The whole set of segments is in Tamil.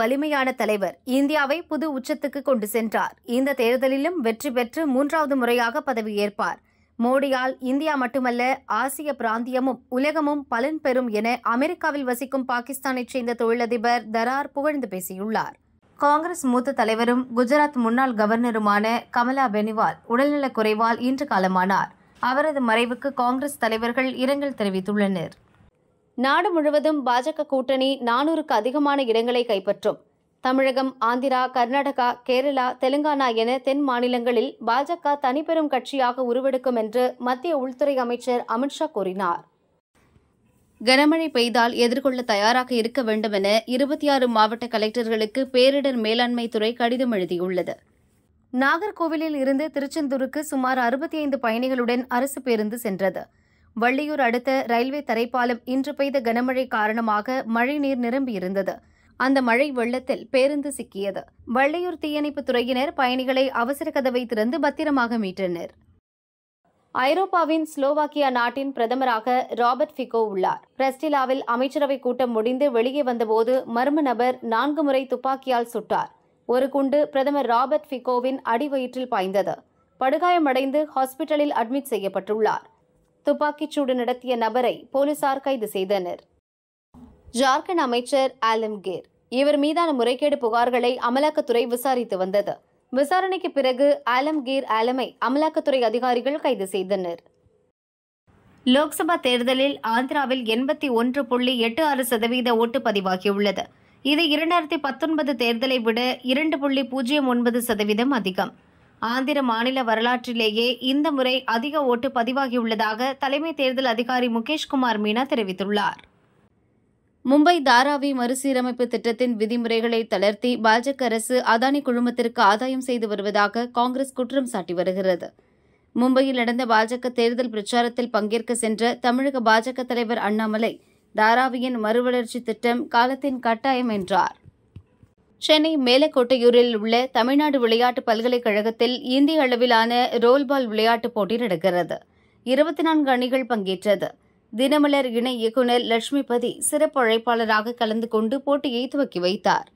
வலிமையான தலைவர் இந்தியாவை புது உச்சத்துக்கு கொண்டு சென்றார் இந்த தேர்தலிலும் வெற்றி பெற்று மூன்றாவது முறையாக பதவியேற்பார் மோடியால் இந்தியா மட்டுமல்ல ஆசிய பிராந்தியமும் உலகமும் பலன் பெறும் என அமெரிக்காவில் வசிக்கும் பாகிஸ்தானைச் சேர்ந்த தொழிலதிபர் தரார் புகழ்ந்து பேசியுள்ளார் காங்கிரஸ் மூத்த தலைவரும் குஜராத் முன்னாள் கவர்னருமான கமலா பெனிவால் உடல்நலக் குறைவால் இன்று காலமானார் அவரது மறைவுக்கு காங்கிரஸ் தலைவர்கள் இரங்கல் தெரிவித்துள்ளனர் நாடு முழுவதும் பாஜக கூட்டணி நானூறுக்கு அதிகமான இடங்களை கைப்பற்றும் தமிழகம் ஆந்திரா கர்நாடகா கேரளா தெலுங்கானா என தென் மாநிலங்களில் பாஜக தனிப்பெரும் கட்சியாக உருவெடுக்கும் என்று மத்திய உள்துறை அமைச்சர் அமித்ஷா கூறினார் கனமழை பெய்தால் எதிர்கொள்ள தயாராக இருக்க வேண்டும் என இருபத்தி ஆறு மாவட்ட கலெக்டர்களுக்கு பேரிடர் மேலாண்மை துறை கடிதம் எழுதியுள்ளது நாகர்கோவிலில் இருந்து திருச்செந்தூருக்கு சுமார் அறுபத்தி ஐந்து பயணிகளுடன் அரசு பேருந்து சென்றது வள்ளியூர் அடுத்த ரயில்வே தரைப்பாலம் இன்று பெய்த கனமழை காரணமாக மழைநீர் நிரம்பியிருந்தது அந்த மழை வெள்ளத்தில் பேருந்து சிக்கியது வள்ளியூர் தீயணைப்பு துறையினர் பயணிகளை அவசர கதவை திறந்து பத்திரமாக மீட்டனர் ஐரோப்பாவின் ஸ்லோவாக்கியா நாட்டின் பிரதமராக ராபர்ட் ஃபிகோ உள்ளார் பிரஸ்டிலாவில் அமைச்சரவை கூட்டம் முடிந்து வெளியே வந்தபோது மர்ம நபர் நான்கு முறை துப்பாக்கியால் சுட்டார் ஒரு குண்டு பிரதமர் ராபர்ட் ஃபிகோவின் அடிவயிற்றில் பாய்ந்தது படுகாயமடைந்து ஹாஸ்பிட்டலில் அட்மிட் செய்யப்பட்டுள்ளார் துப்பாக்கிச்சூடு நடத்திய நபரை போலீசார் கைது செய்தனர் ஜார்க்கண்ட் அமைச்சர் ஆலம்கீர் இவர் மீதான முறைகேடு புகார்களை அமலாக்கத்துறை விசாரித்து வந்தது விசாரணைக்கு பிறகு ஆலம்கீர் ஆலமை அமலாக்கத்துறை அதிகாரிகள் கைது செய்தனர் லோக்சபா தேர்தலில் ஆந்திராவில் எண்பத்தி ஒன்று புள்ளி எட்டு ஆறு சதவீத ஓட்டு பதிவாகியுள்ளது இது இரண்டாயிரத்தி பத்தொன்பது தேர்தலை விட இரண்டு புள்ளி பூஜ்ஜியம் ஒன்பது சதவீதம் அதிகம் ஆந்திர மாநில வரலாற்றிலேயே இந்த முறை அதிக ஓட்டு பதிவாகியுள்ளதாக தலைமை தேர்தல் அதிகாரி முகேஷ்குமார் மீனா தெரிவித்துள்ளார் மும்பை தாராவி மறுசீரமைப்பு திட்டத்தின் விதிமுறைகளை தளர்த்தி பாஜக அரசு அதானி குழுமத்திற்கு ஆதாயம் செய்து வருவதாக காங்கிரஸ் குற்றம் சாட்டி வருகிறது மும்பையில் நடந்த பாஜக தேர்தல் பிரச்சாரத்தில் பங்கேற்க சென்ற தமிழக பாஜக தலைவர் அண்ணாமலை தாராவியின் மறுவளர்ச்சி திட்டம் காலத்தின் கட்டாயம் என்றார் சென்னை மேலக்கோட்டையூரில் உள்ள தமிழ்நாடு விளையாட்டு பல்கலைக்கழகத்தில் இந்திய அளவிலான ரோல்பால் விளையாட்டுப் போட்டி நடக்கிறது இருபத்தி நான்கு அணிகள் பங்கேற்றது தினமலர் இணை இயக்குநர் லட்சுமிபதி சிறப்பு அழைப்பாளராக கலந்து கொண்டு போட்டியை துவக்கி வைத்தார்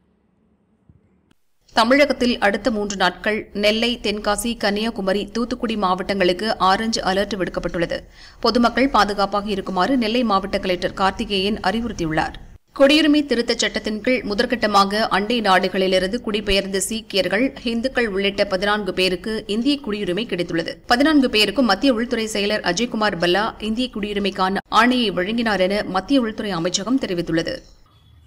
தமிழகத்தில் அடுத்த மூன்று நாட்கள் நெல்லை தென்காசி கன்னியாகுமரி தூத்துக்குடி மாவட்டங்களுக்கு ஆரஞ்சு அலர்ட் விடுக்கப்பட்டுள்ளது பொதுமக்கள் பாதுகாப்பாக இருக்குமாறு நெல்லை மாவட்ட கலெக்டர் கார்த்திகேயன் அறிவுறுத்தியுள்ளாா் குடியுரிமை திருத்தச் சட்டத்தின் கீழ் முதற்கட்டமாக அண்டை நாடுகளிலிருந்து குடிபெயர்ந்த சீக்கியர்கள் இந்துக்கள் உள்ளிட்ட பதினான்கு பேருக்கு இந்திய குடியுரிமை கிடைத்துள்ளது பதினான்கு பேருக்கும் மத்திய உள்துறை செயலர் அஜய்குமார் பல்லா இந்திய குடியுரிமைக்கான ஆணையை வழங்கினார் என மத்திய உள்துறை அமைச்சகம் தெரிவித்துள்ளது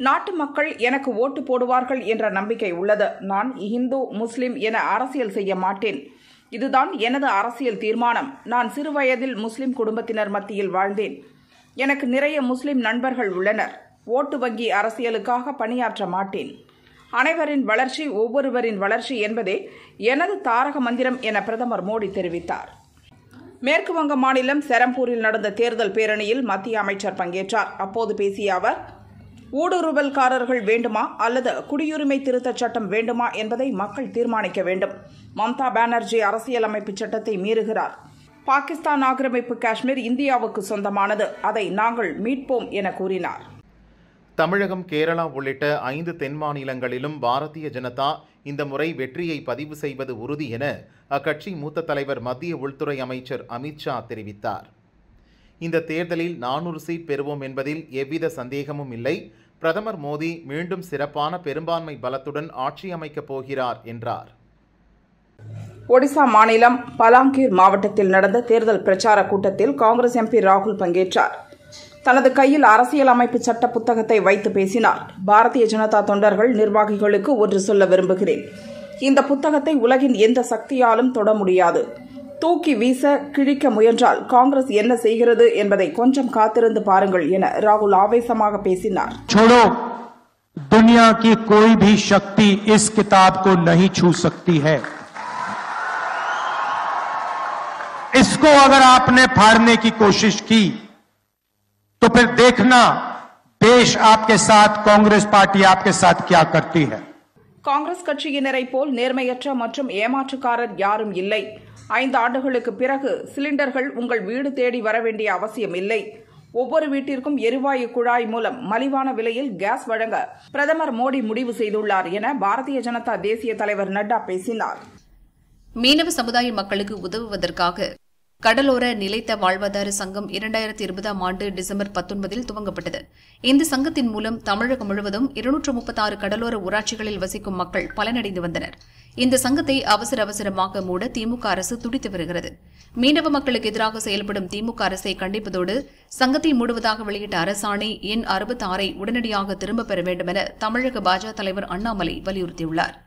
நாட்டு மக்கள் எனக்கு ஓட்டு போடுவார்கள் என்ற நம்பிக்கை உள்ளது நான் இந்து முஸ்லிம் என அரசியல் செய்ய மாட்டேன் இதுதான் எனது அரசியல் தீர்மானம் நான் சிறுவயதில் முஸ்லிம் குடும்பத்தினர் மத்தியில் வாழ்ந்தேன் எனக்கு நிறைய முஸ்லிம் நண்பர்கள் உள்ளனர் ஓட்டு வங்கி அரசியலுக்காக பணியாற்ற மாட்டேன் அனைவரின் வளர்ச்சி ஒவ்வொருவரின் வளர்ச்சி என்பதே எனது தாரக மந்திரம் என பிரதமர் மோடி தெரிவித்தார் மேற்குவங்க மாநிலம் செரம்பூரில் நடந்த தேர்தல் பேரணியில் மத்திய அமைச்சர் பங்கேற்றார் அப்போது பேசிய அவர் ஊடுருவல்காரர்கள் வேண்டுமா அல்லது குடியுரிமை திருத்தச் சட்டம் வேண்டுமா என்பதை மக்கள் தீர்மானிக்க வேண்டும் மம்தா பானர்ஜி அரசியலமைப்பு சட்டத்தை மீறுகிறார் பாகிஸ்தான் ஆக்கிரமிப்பு காஷ்மீர் இந்தியாவுக்கு சொந்தமானது அதை நாங்கள் மீட்போம் என கூறினார் தமிழகம் கேரளா உள்ளிட்ட ஐந்து தென் மாநிலங்களிலும் பாரதிய ஜனதா இந்த முறை வெற்றியை பதிவு செய்வது உறுதி என அக்கட்சி மூத்த தலைவர் மத்திய உள்துறை அமைச்சர் அமித்ஷா தெரிவித்தார் இந்த தேர்தலில் நானூறு சீட் பெறுவோம் என்பதில் எவ்வித சந்தேகமும் இல்லை பிரதமர் மோடி மீண்டும் சிறப்பான பெரும்பான்மை பலத்துடன் ஆட்சி அமைக்கப் போகிறார் என்றார் ஒடிசா மாநிலம் பலாங்கீர் மாவட்டத்தில் நடந்த தேர்தல் பிரச்சார கூட்டத்தில் காங்கிரஸ் எம்பி ராகுல் பங்கேற்றார் தனது கையில் அரசியல் அமைப்பு சட்ட புத்தகத்தை வைத்து பேசினார் பாரதிய ஜனதா தொண்டர்கள் நிர்வாகிகளுக்கு ஒன்று சொல்ல விரும்புகிறேன் இந்த புத்தகத்தை உலகின் எந்த சக்தியாலும் தொட முடியாது தூக்கி வீச கிழிக்க முயன்றால் காங்கிரஸ் என்ன செய்கிறது என்பதை கொஞ்சம் காத்திருந்து பாருங்கள் என ராகுல் ஆவேசமாக பேசினார் दुनिया की कोई भी शक्ति इस किताब को नहीं छू सकती है इसको अगर आपने फाड़ने की कोशिश तो फिर देखना देश आपके साथ कांग्रेस पार्टी आपके साथ क्या करती है காங்கிரஸ் கட்சியினரை போல் நேர்மையற்ற மற்றும் ஏமாற்றுக்காரர் யாரும் இல்லை ஐந்து ஆண்டுகளுக்கு பிறகு சிலிண்டர்கள் உங்கள் வீடு தேடி வர வேண்டிய அவசியம் இல்லை ஒவ்வொரு வீட்டிற்கும் எரிவாயு குழாய் மூலம் மலிவான விலையில் கேஸ் வழங்க பிரதமர் மோடி முடிவு செய்துள்ளார் என பாரதிய ஜனதா தேசிய தலைவர் நட்டா பேசினார் மீனவ சமுதாய மக்களுக்கு உதவுவதற்காக கடலோர நிலைத்த வாழ்வாதார சங்கம் இரண்டாயிரத்தி இருபதாம் ஆண்டு டிசம்பர் பத்தொன்பதில் துவங்கப்பட்டது இந்த சங்கத்தின் மூலம் தமிழகம் முழுவதும் இருநூற்று முப்பத்தாறு கடலோர ஊராட்சிகளில் வசிக்கும் மக்கள் பலனடைந்து வந்தனர் இந்த சங்கத்தை அவசர அவசரமாக மூட திமுக அரசு துடித்து வருகிறது மீனவ மக்களுக்கு எதிராக செயல்படும் திமுக அரசை கண்டிப்பதோடு சங்கத்தை மூடுவதாக வெளியிட்ட அரசாணை எண் அறுபத்தாறை உடனடியாக திரும்பப் பெற வேண்டும் என தமிழக பாஜக தலைவர் அண்ணாமலை வலியுறுத்தியுள்ளாா்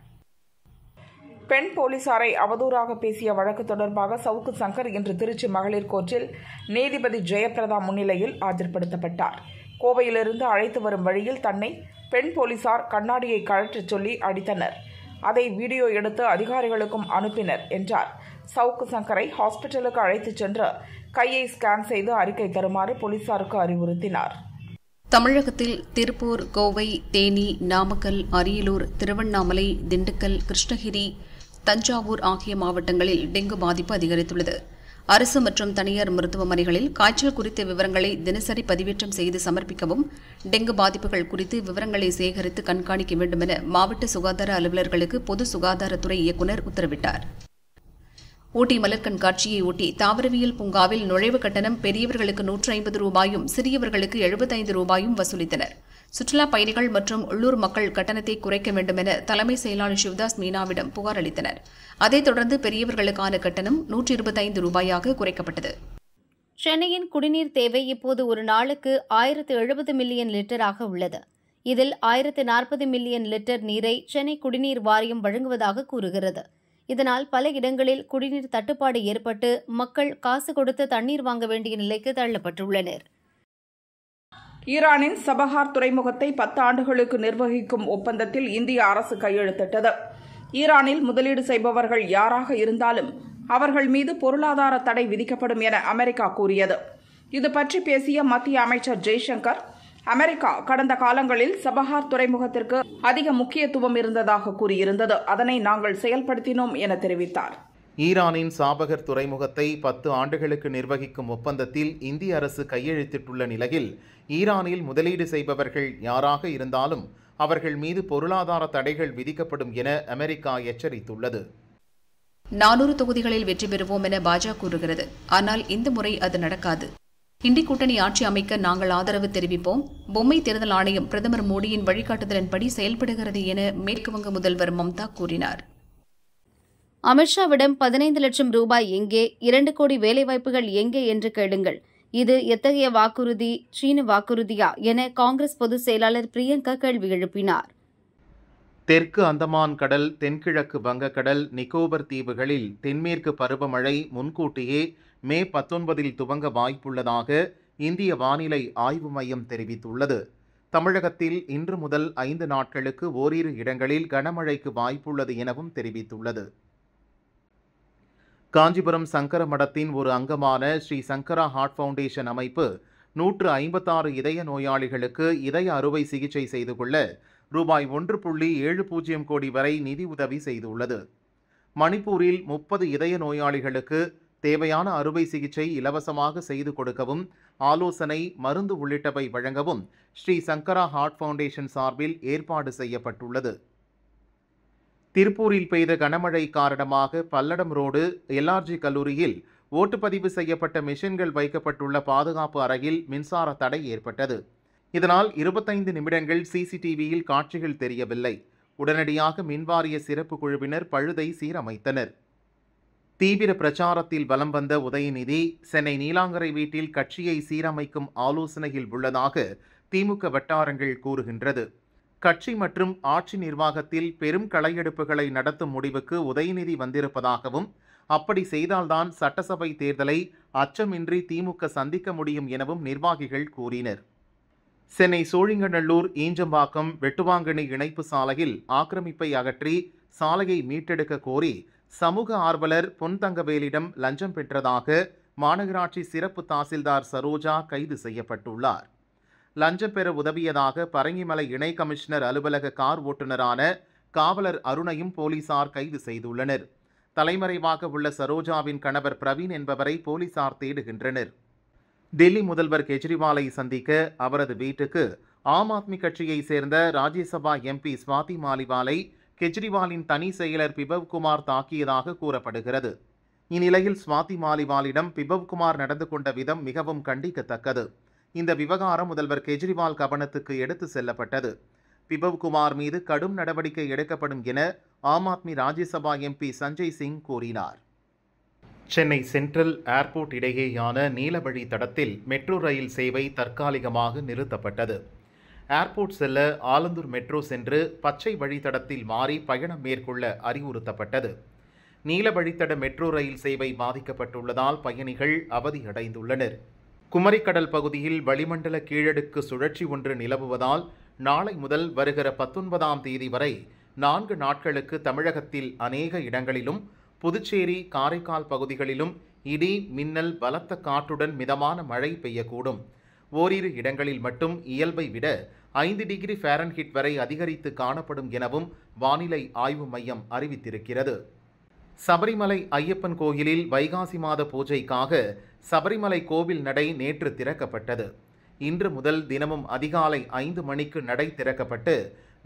பெண் போலீசாரை அவதூறாக பேசிய வழக்கு தொடர்பாக சவுக்கு சங்கர் இன்று திருச்சி மகளிர் கோர்ட்டில் நீதிபதி ஜெயபிரதா முன்னிலையில் ஆஜர்படுத்தப்பட்டார் கோவையிலிருந்து அழைத்து வரும் வழியில் தன்னை பெண் போலீசார் கண்ணாடியை கழற்றச் சொல்லி அடித்தனர் அதை வீடியோ எடுத்து அதிகாரிகளுக்கும் அனுப்பினர் என்றார் சவுக்கு சங்கரை ஹாஸ்பிட்டலுக்கு அழைத்துச் சென்று கையை ஸ்கேன் செய்து அறிக்கை தருமாறு போலீசாருக்கு அறிவுறுத்தினார் தமிழகத்தில் திருப்பூர் கோவை தேனி நாமக்கல் அரியலூர் திருவண்ணாமலை திண்டுக்கல் கிருஷ்ணகிரி தஞ்சாவூர் ஆகிய மாவட்டங்களில் டெங்கு பாதிப்பு அதிகரித்துள்ளது அரசு மற்றும் தனியார் மருத்துவமனைகளில் காய்ச்சல் குறித்த விவரங்களை தினசரி பதிவேற்றம் செய்து சமர்ப்பிக்கவும் டெங்கு பாதிப்புகள் குறித்து விவரங்களை சேகரித்து கண்காணிக்க வேண்டும் என மாவட்ட சுகாதார அலுவலர்களுக்கு பொது சுகாதாரத்துறை இயக்குநர் உத்தரவிட்டார் ஊட்டி மலர் கண்காட்சியை ஒட்டி தாவரவியல் பூங்காவில் நுழைவு கட்டணம் பெரியவர்களுக்கு நூற்று ஐம்பது ரூபாயும் சிறியவர்களுக்கு எழுபத்தைந்து ரூபாயும் வசூலித்தனா் சுற்றுலா பயணிகள் மற்றும் உள்ளூர் மக்கள் கட்டணத்தை குறைக்க வேண்டும் என தலைமை செயலாளர் சிவதாஸ் மீனாவிடம் புகார் அளித்தனர் அதைத் தொடர்ந்து பெரியவர்களுக்கான கட்டணம் நூற்றி இருபத்தைந்து ரூபாயாக குறைக்கப்பட்டது சென்னையின் குடிநீர் தேவை இப்போது ஒரு நாளுக்கு ஆயிரத்து எழுபது மில்லியன் லிட்டராக உள்ளது இதில் ஆயிரத்து நாற்பது மில்லியன் லிட்டர் நீரை சென்னை குடிநீர் வாரியம் வழங்குவதாக கூறுகிறது இதனால் பல இடங்களில் குடிநீர் தட்டுப்பாடு ஏற்பட்டு மக்கள் காசு கொடுத்து தண்ணீர் வாங்க வேண்டிய நிலைக்கு தள்ளப்பட்டுள்ளனர் ஈரானின் சபஹார் துறைமுகத்தை பத்து ஆண்டுகளுக்கு நிர்வகிக்கும் ஒப்பந்தத்தில் இந்திய அரசு கையெழுத்திட்டது ஈரானில் முதலீடு செய்பவர்கள் யாராக இருந்தாலும் அவர்கள் மீது பொருளாதார தடை விதிக்கப்படும் என அமெரிக்கா கூறியது இது பற்றி பேசிய மத்திய அமைச்சர் ஜெய்சங்கர் அமெரிக்கா கடந்த காலங்களில் சபஹார் துறைமுகத்திற்கு அதிக முக்கியத்துவம் இருந்ததாக கூறியிருந்தது அதனை நாங்கள் செயல்படுத்தினோம் என தெரிவித்தார் ஈரானின் சாபகர் துறைமுகத்தை பத்து ஆண்டுகளுக்கு நிர்வகிக்கும் ஒப்பந்தத்தில் இந்திய அரசு கையெழுத்திட்டுள்ள நிலையில் ஈரானில் முதலீடு செய்பவர்கள் யாராக இருந்தாலும் அவர்கள் மீது பொருளாதார தடைகள் விதிக்கப்படும் என அமெரிக்கா எச்சரித்துள்ளது நானூறு தொகுதிகளில் வெற்றி பெறுவோம் என பாஜக கூறுகிறது ஆனால் இந்த முறை அது நடக்காது இந்தி கூட்டணி ஆட்சி அமைக்க நாங்கள் ஆதரவு தெரிவிப்போம் பொம்மை தேர்தல் ஆணையம் பிரதமர் மோடியின் வழிகாட்டுதலின்படி செயல்படுகிறது என மேற்குவங்க முதல்வர் மம்தா கூறினார் அமித்ஷாவிடம் பதினைந்து லட்சம் ரூபாய் எங்கே இரண்டு கோடி வேலைவாய்ப்புகள் எங்கே என்று கேளுங்கள் இது எத்தகைய வாக்குறுதி சீன வாக்குறுதியா என காங்கிரஸ் பொதுச் செயலாளர் பிரியங்கா கேள்வி எழுப்பினார் தெற்கு அந்தமான் கடல் தென்கிழக்கு வங்கக்கடல் நிக்கோபர் தீவுகளில் தென்மேற்கு பருவமழை முன்கூட்டியே மே பத்தொன்பதில் துவங்க வாய்ப்புள்ளதாக இந்திய வானிலை ஆய்வு மையம் தெரிவித்துள்ளது தமிழகத்தில் இன்று முதல் ஐந்து நாட்களுக்கு ஓரிரு இடங்களில் கனமழைக்கு வாய்ப்புள்ளது எனவும் தெரிவித்துள்ளது காஞ்சிபுரம் சங்கர மடத்தின் ஒரு அங்கமான ஸ்ரீ சங்கரா ஹார்ட் ஃபவுண்டேஷன் அமைப்பு நூற்று ஐம்பத்தாறு இதய நோயாளிகளுக்கு இதய அறுவை சிகிச்சை செய்து கொள்ள ரூபாய் ஒன்று புள்ளி ஏழு பூஜ்ஜியம் கோடி வரை நிதி உதவி செய்துள்ளது மணிப்பூரில் முப்பது இதய நோயாளிகளுக்கு தேவையான அறுவை சிகிச்சை இலவசமாக செய்து கொடுக்கவும் ஆலோசனை மருந்து உள்ளிட்டவை வழங்கவும் ஸ்ரீ சங்கரா ஹார்ட் ஃபவுண்டேஷன் சார்பில் ஏற்பாடு செய்யப்பட்டுள்ளது திருப்பூரில் பெய்த கனமழை காரணமாக பல்லடம் ரோடு எல்ஆர்ஜி கல்லூரியில் ஓட்டுப்பதிவு செய்யப்பட்ட மிஷின்கள் வைக்கப்பட்டுள்ள பாதுகாப்பு அறையில் மின்சார தடை ஏற்பட்டது இதனால் இருபத்தைந்து நிமிடங்கள் சிசிடிவியில் காட்சிகள் தெரியவில்லை உடனடியாக மின்வாரிய சிறப்பு குழுவினர் பழுதை சீரமைத்தனர் தீவிர பிரச்சாரத்தில் வலம் வந்த உதயநிதி சென்னை நீலாங்கரை வீட்டில் கட்சியை சீரமைக்கும் ஆலோசனையில் உள்ளதாக திமுக வட்டாரங்கள் கூறுகின்றது கட்சி மற்றும் ஆட்சி நிர்வாகத்தில் பெரும் களையெடுப்புகளை நடத்தும் முடிவுக்கு உதயநிதி வந்திருப்பதாகவும் அப்படி செய்தால்தான் சட்டசபை தேர்தலை அச்சமின்றி திமுக சந்திக்க முடியும் எனவும் நிர்வாகிகள் கூறினர் சென்னை சோழிங்கநல்லூர் ஈஞ்சம்பாக்கம் வெட்டுவாங்கனி இணைப்பு சாலையில் ஆக்கிரமிப்பை அகற்றி சாலையை மீட்டெடுக்க கோரி சமூக ஆர்வலர் பொன்தங்கவேலிடம் லஞ்சம் பெற்றதாக மாநகராட்சி சிறப்பு தாசில்தார் சரோஜா கைது செய்யப்பட்டுள்ளார் லஞ்சம் பெற உதவியதாக பரங்கிமலை இணை கமிஷனர் அலுவலக கார் ஓட்டுநரான காவலர் அருணையும் போலீசார் கைது செய்துள்ளனர் தலைமறைவாக உள்ள சரோஜாவின் கணவர் பிரவீன் என்பவரை போலீசார் தேடுகின்றனர் டெல்லி முதல்வர் கெஜ்ரிவாலை சந்திக்க அவரது வீட்டுக்கு ஆம் ஆத்மி கட்சியைச் சேர்ந்த ராஜ்யசபா எம்பி ஸ்வாதி மாலிவாலை கெஜ்ரிவாலின் தனி செயலர் பிபவ்குமார் தாக்கியதாக கூறப்படுகிறது இந்நிலையில் ஸ்வாதி மாலிவாலிடம் பிபவ்குமார் நடந்து கொண்ட விதம் மிகவும் கண்டிக்கத்தக்கது இந்த விவகாரம் முதல்வர் கெஜ்ரிவால் கவனத்துக்கு எடுத்து செல்லப்பட்டது பிபவ்குமார் மீது கடும் நடவடிக்கை எடுக்கப்படும் என ஆம் ஆத்மி ராஜ்யசபா எம்பி சஞ்சய் சிங் கூறினார் சென்னை சென்ட்ரல் ஏர்போர்ட் இடையேயான நீலவழி தடத்தில் மெட்ரோ ரயில் சேவை தற்காலிகமாக நிறுத்தப்பட்டது ஏர்போர்ட் செல்ல ஆலந்தூர் மெட்ரோ சென்று பச்சை வழித்தடத்தில் மாறி பயணம் மேற்கொள்ள அறிவுறுத்தப்பட்டது நீல வழித்தட மெட்ரோ ரயில் சேவை பாதிக்கப்பட்டுள்ளதால் பயணிகள் அவதியடைந்துள்ளனர் குமரிக்கடல் பகுதியில் வளிமண்டல கீழடுக்கு சுழற்சி ஒன்று நிலவுவதால் நாளை முதல் வருகிற பத்தொன்பதாம் தேதி வரை நான்கு நாட்களுக்கு தமிழகத்தில் அநேக இடங்களிலும் புதுச்சேரி காரைக்கால் பகுதிகளிலும் இடி மின்னல் பலத்த காற்றுடன் மிதமான மழை பெய்யக்கூடும் ஓரிரு இடங்களில் மட்டும் இயல்பை விட ஐந்து டிகிரி ஃபேரன்ஹிட் வரை அதிகரித்து காணப்படும் எனவும் வானிலை ஆய்வு மையம் அறிவித்திருக்கிறது சபரிமலை ஐயப்பன் கோயிலில் வைகாசி மாத பூஜைக்காக சபரிமலை கோவில் நடை நேற்று திறக்கப்பட்டது இன்று முதல் தினமும் அதிகாலை ஐந்து மணிக்கு நடை திறக்கப்பட்டு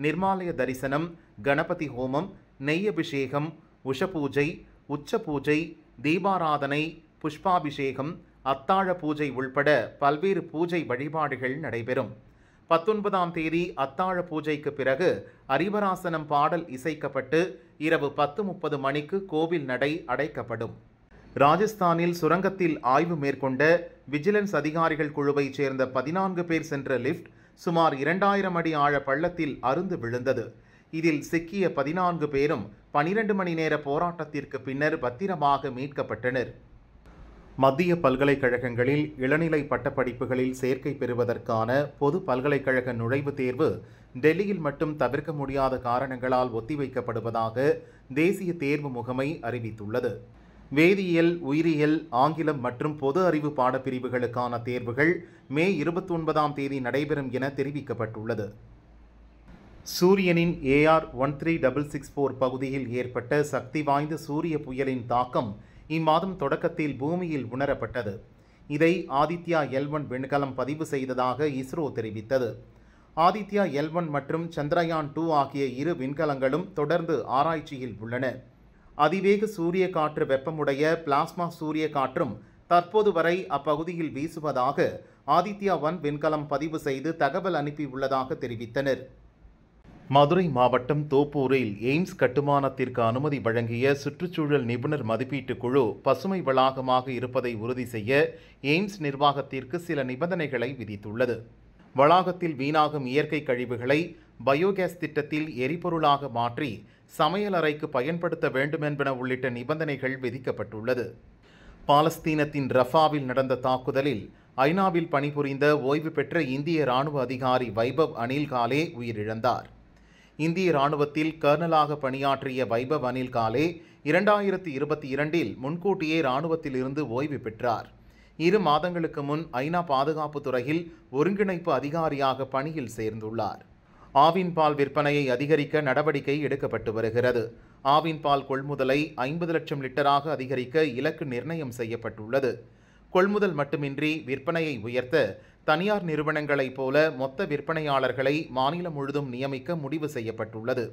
நிர்மாலய தரிசனம் கணபதி ஹோமம் நெய்யபிஷேகம் உஷபூஜை உச்ச பூஜை தீபாராதனை புஷ்பாபிஷேகம் அத்தாழ பூஜை உள்பட பல்வேறு பூஜை வழிபாடுகள் நடைபெறும் பத்தொன்பதாம் தேதி அத்தாழ பூஜைக்கு பிறகு அரிவராசனம் பாடல் இசைக்கப்பட்டு இரவு பத்து முப்பது மணிக்கு கோவில் நடை அடைக்கப்படும் ராஜஸ்தானில் சுரங்கத்தில் ஆய்வு மேற்கொண்ட விஜிலன்ஸ் அதிகாரிகள் குழுவைச் சேர்ந்த பதினான்கு பேர் சென்ற லிஃப்ட் சுமார் இரண்டாயிரம் அடி ஆழ பள்ளத்தில் அருந்து விழுந்தது இதில் சிக்கிய பதினான்கு பேரும் பனிரெண்டு மணி நேர போராட்டத்திற்கு பின்னர் பத்திரமாக மீட்கப்பட்டனர் மத்திய பல்கலைக்கழகங்களில் இளநிலை பட்டப்படிப்புகளில் சேர்க்கை பெறுவதற்கான பொது பல்கலைக்கழக நுழைவுத் தேர்வு டெல்லியில் மட்டும் தவிர்க்க முடியாத காரணங்களால் ஒத்திவைக்கப்படுவதாக தேசிய தேர்வு முகமை அறிவித்துள்ளது வேதியியல் உயிரியல் ஆங்கிலம் மற்றும் பொது அறிவு பாடப்பிரிவுகளுக்கான தேர்வுகள் மே இருபத்தி ஒன்பதாம் தேதி நடைபெறும் என தெரிவிக்கப்பட்டுள்ளது சூரியனின் AR one three double six four பகுதியில் ஏற்பட்ட சக்தி வாய்ந்த சூரிய புயலின் தாக்கம் இம்மாதம் தொடக்கத்தில் பூமியில் உணரப்பட்டது இதை ஆதித்யா எல்வன் விண்கலம் பதிவு செய்ததாக இஸ்ரோ தெரிவித்தது ஆதித்யா எல்வன் மற்றும் சந்திரயான் டூ ஆகிய இரு விண்கலங்களும் தொடர்ந்து ஆராய்ச்சியில் உள்ளன அதிவேக சூரிய காற்று வெப்பமுடைய பிளாஸ்மா சூரிய காற்றும் தற்போது வரை அப்பகுதியில் வீசுவதாக ஆதித்யா ஒன் விண்கலம் பதிவு செய்து தகவல் அனுப்பியுள்ளதாக தெரிவித்தனர் மதுரை மாவட்டம் தோப்பூரில் எய்ம்ஸ் கட்டுமானத்திற்கு அனுமதி வழங்கிய சுற்றுச்சூழல் நிபுணர் மதிப்பீட்டு குழு பசுமை வளாகமாக இருப்பதை உறுதி செய்ய எய்ம்ஸ் நிர்வாகத்திற்கு சில நிபந்தனைகளை விதித்துள்ளது வளாகத்தில் வீணாகும் இயற்கை கழிவுகளை பயோகேஸ் திட்டத்தில் எரிபொருளாக மாற்றி சமையல் அறைக்கு பயன்படுத்த வேண்டுமென்பன உள்ளிட்ட நிபந்தனைகள் விதிக்கப்பட்டுள்ளது பாலஸ்தீனத்தின் ரஃபாவில் நடந்த தாக்குதலில் ஐநாவில் பணிபுரிந்த ஓய்வு பெற்ற இந்திய ராணுவ அதிகாரி வைபவ் அனில் காலே உயிரிழந்தார் இந்திய ராணுவத்தில் கர்னலாக பணியாற்றிய வைபவ் அனில் காலே இரண்டாயிரத்தி இருபத்தி இரண்டில் முன்கூட்டியே இருந்து ஓய்வு பெற்றார் இரு மாதங்களுக்கு முன் ஐநா பாதுகாப்பு துறையில் ஒருங்கிணைப்பு அதிகாரியாக பணியில் சேர்ந்துள்ளார் ஆவின் பால் விற்பனையை அதிகரிக்க நடவடிக்கை எடுக்கப்பட்டு வருகிறது ஆவின் பால் கொள்முதலை ஐம்பது லட்சம் லிட்டராக அதிகரிக்க இலக்கு நிர்ணயம் செய்யப்பட்டுள்ளது கொள்முதல் மட்டுமின்றி விற்பனையை உயர்த்த தனியார் நிறுவனங்களைப் போல மொத்த விற்பனையாளர்களை மாநிலம் முழுதும் நியமிக்க முடிவு செய்யப்பட்டுள்ளது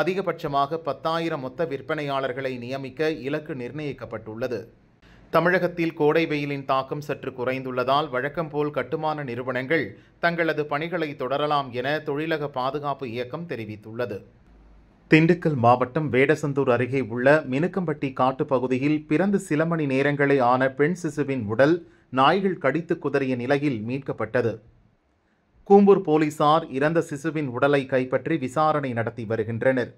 அதிகபட்சமாக பத்தாயிரம் மொத்த விற்பனையாளர்களை நியமிக்க இலக்கு நிர்ணயிக்கப்பட்டுள்ளது தமிழகத்தில் கோடை வெயிலின் தாக்கம் சற்று குறைந்துள்ளதால் வழக்கம் போல் கட்டுமான நிறுவனங்கள் தங்களது பணிகளை தொடரலாம் என தொழிலக பாதுகாப்பு இயக்கம் தெரிவித்துள்ளது திண்டுக்கல் மாவட்டம் வேடசந்தூர் அருகே உள்ள மினுக்கம்பட்டி காட்டுப்பகுதியில் பகுதியில் பிறந்து சில மணி நேரங்களே ஆன பெண் சிசுவின் உடல் நாய்கள் கடித்து குதறிய நிலையில் மீட்கப்பட்டது கூம்பூர் போலீசார் இறந்த சிசுவின் உடலை கைப்பற்றி விசாரணை நடத்தி வருகின்றனர்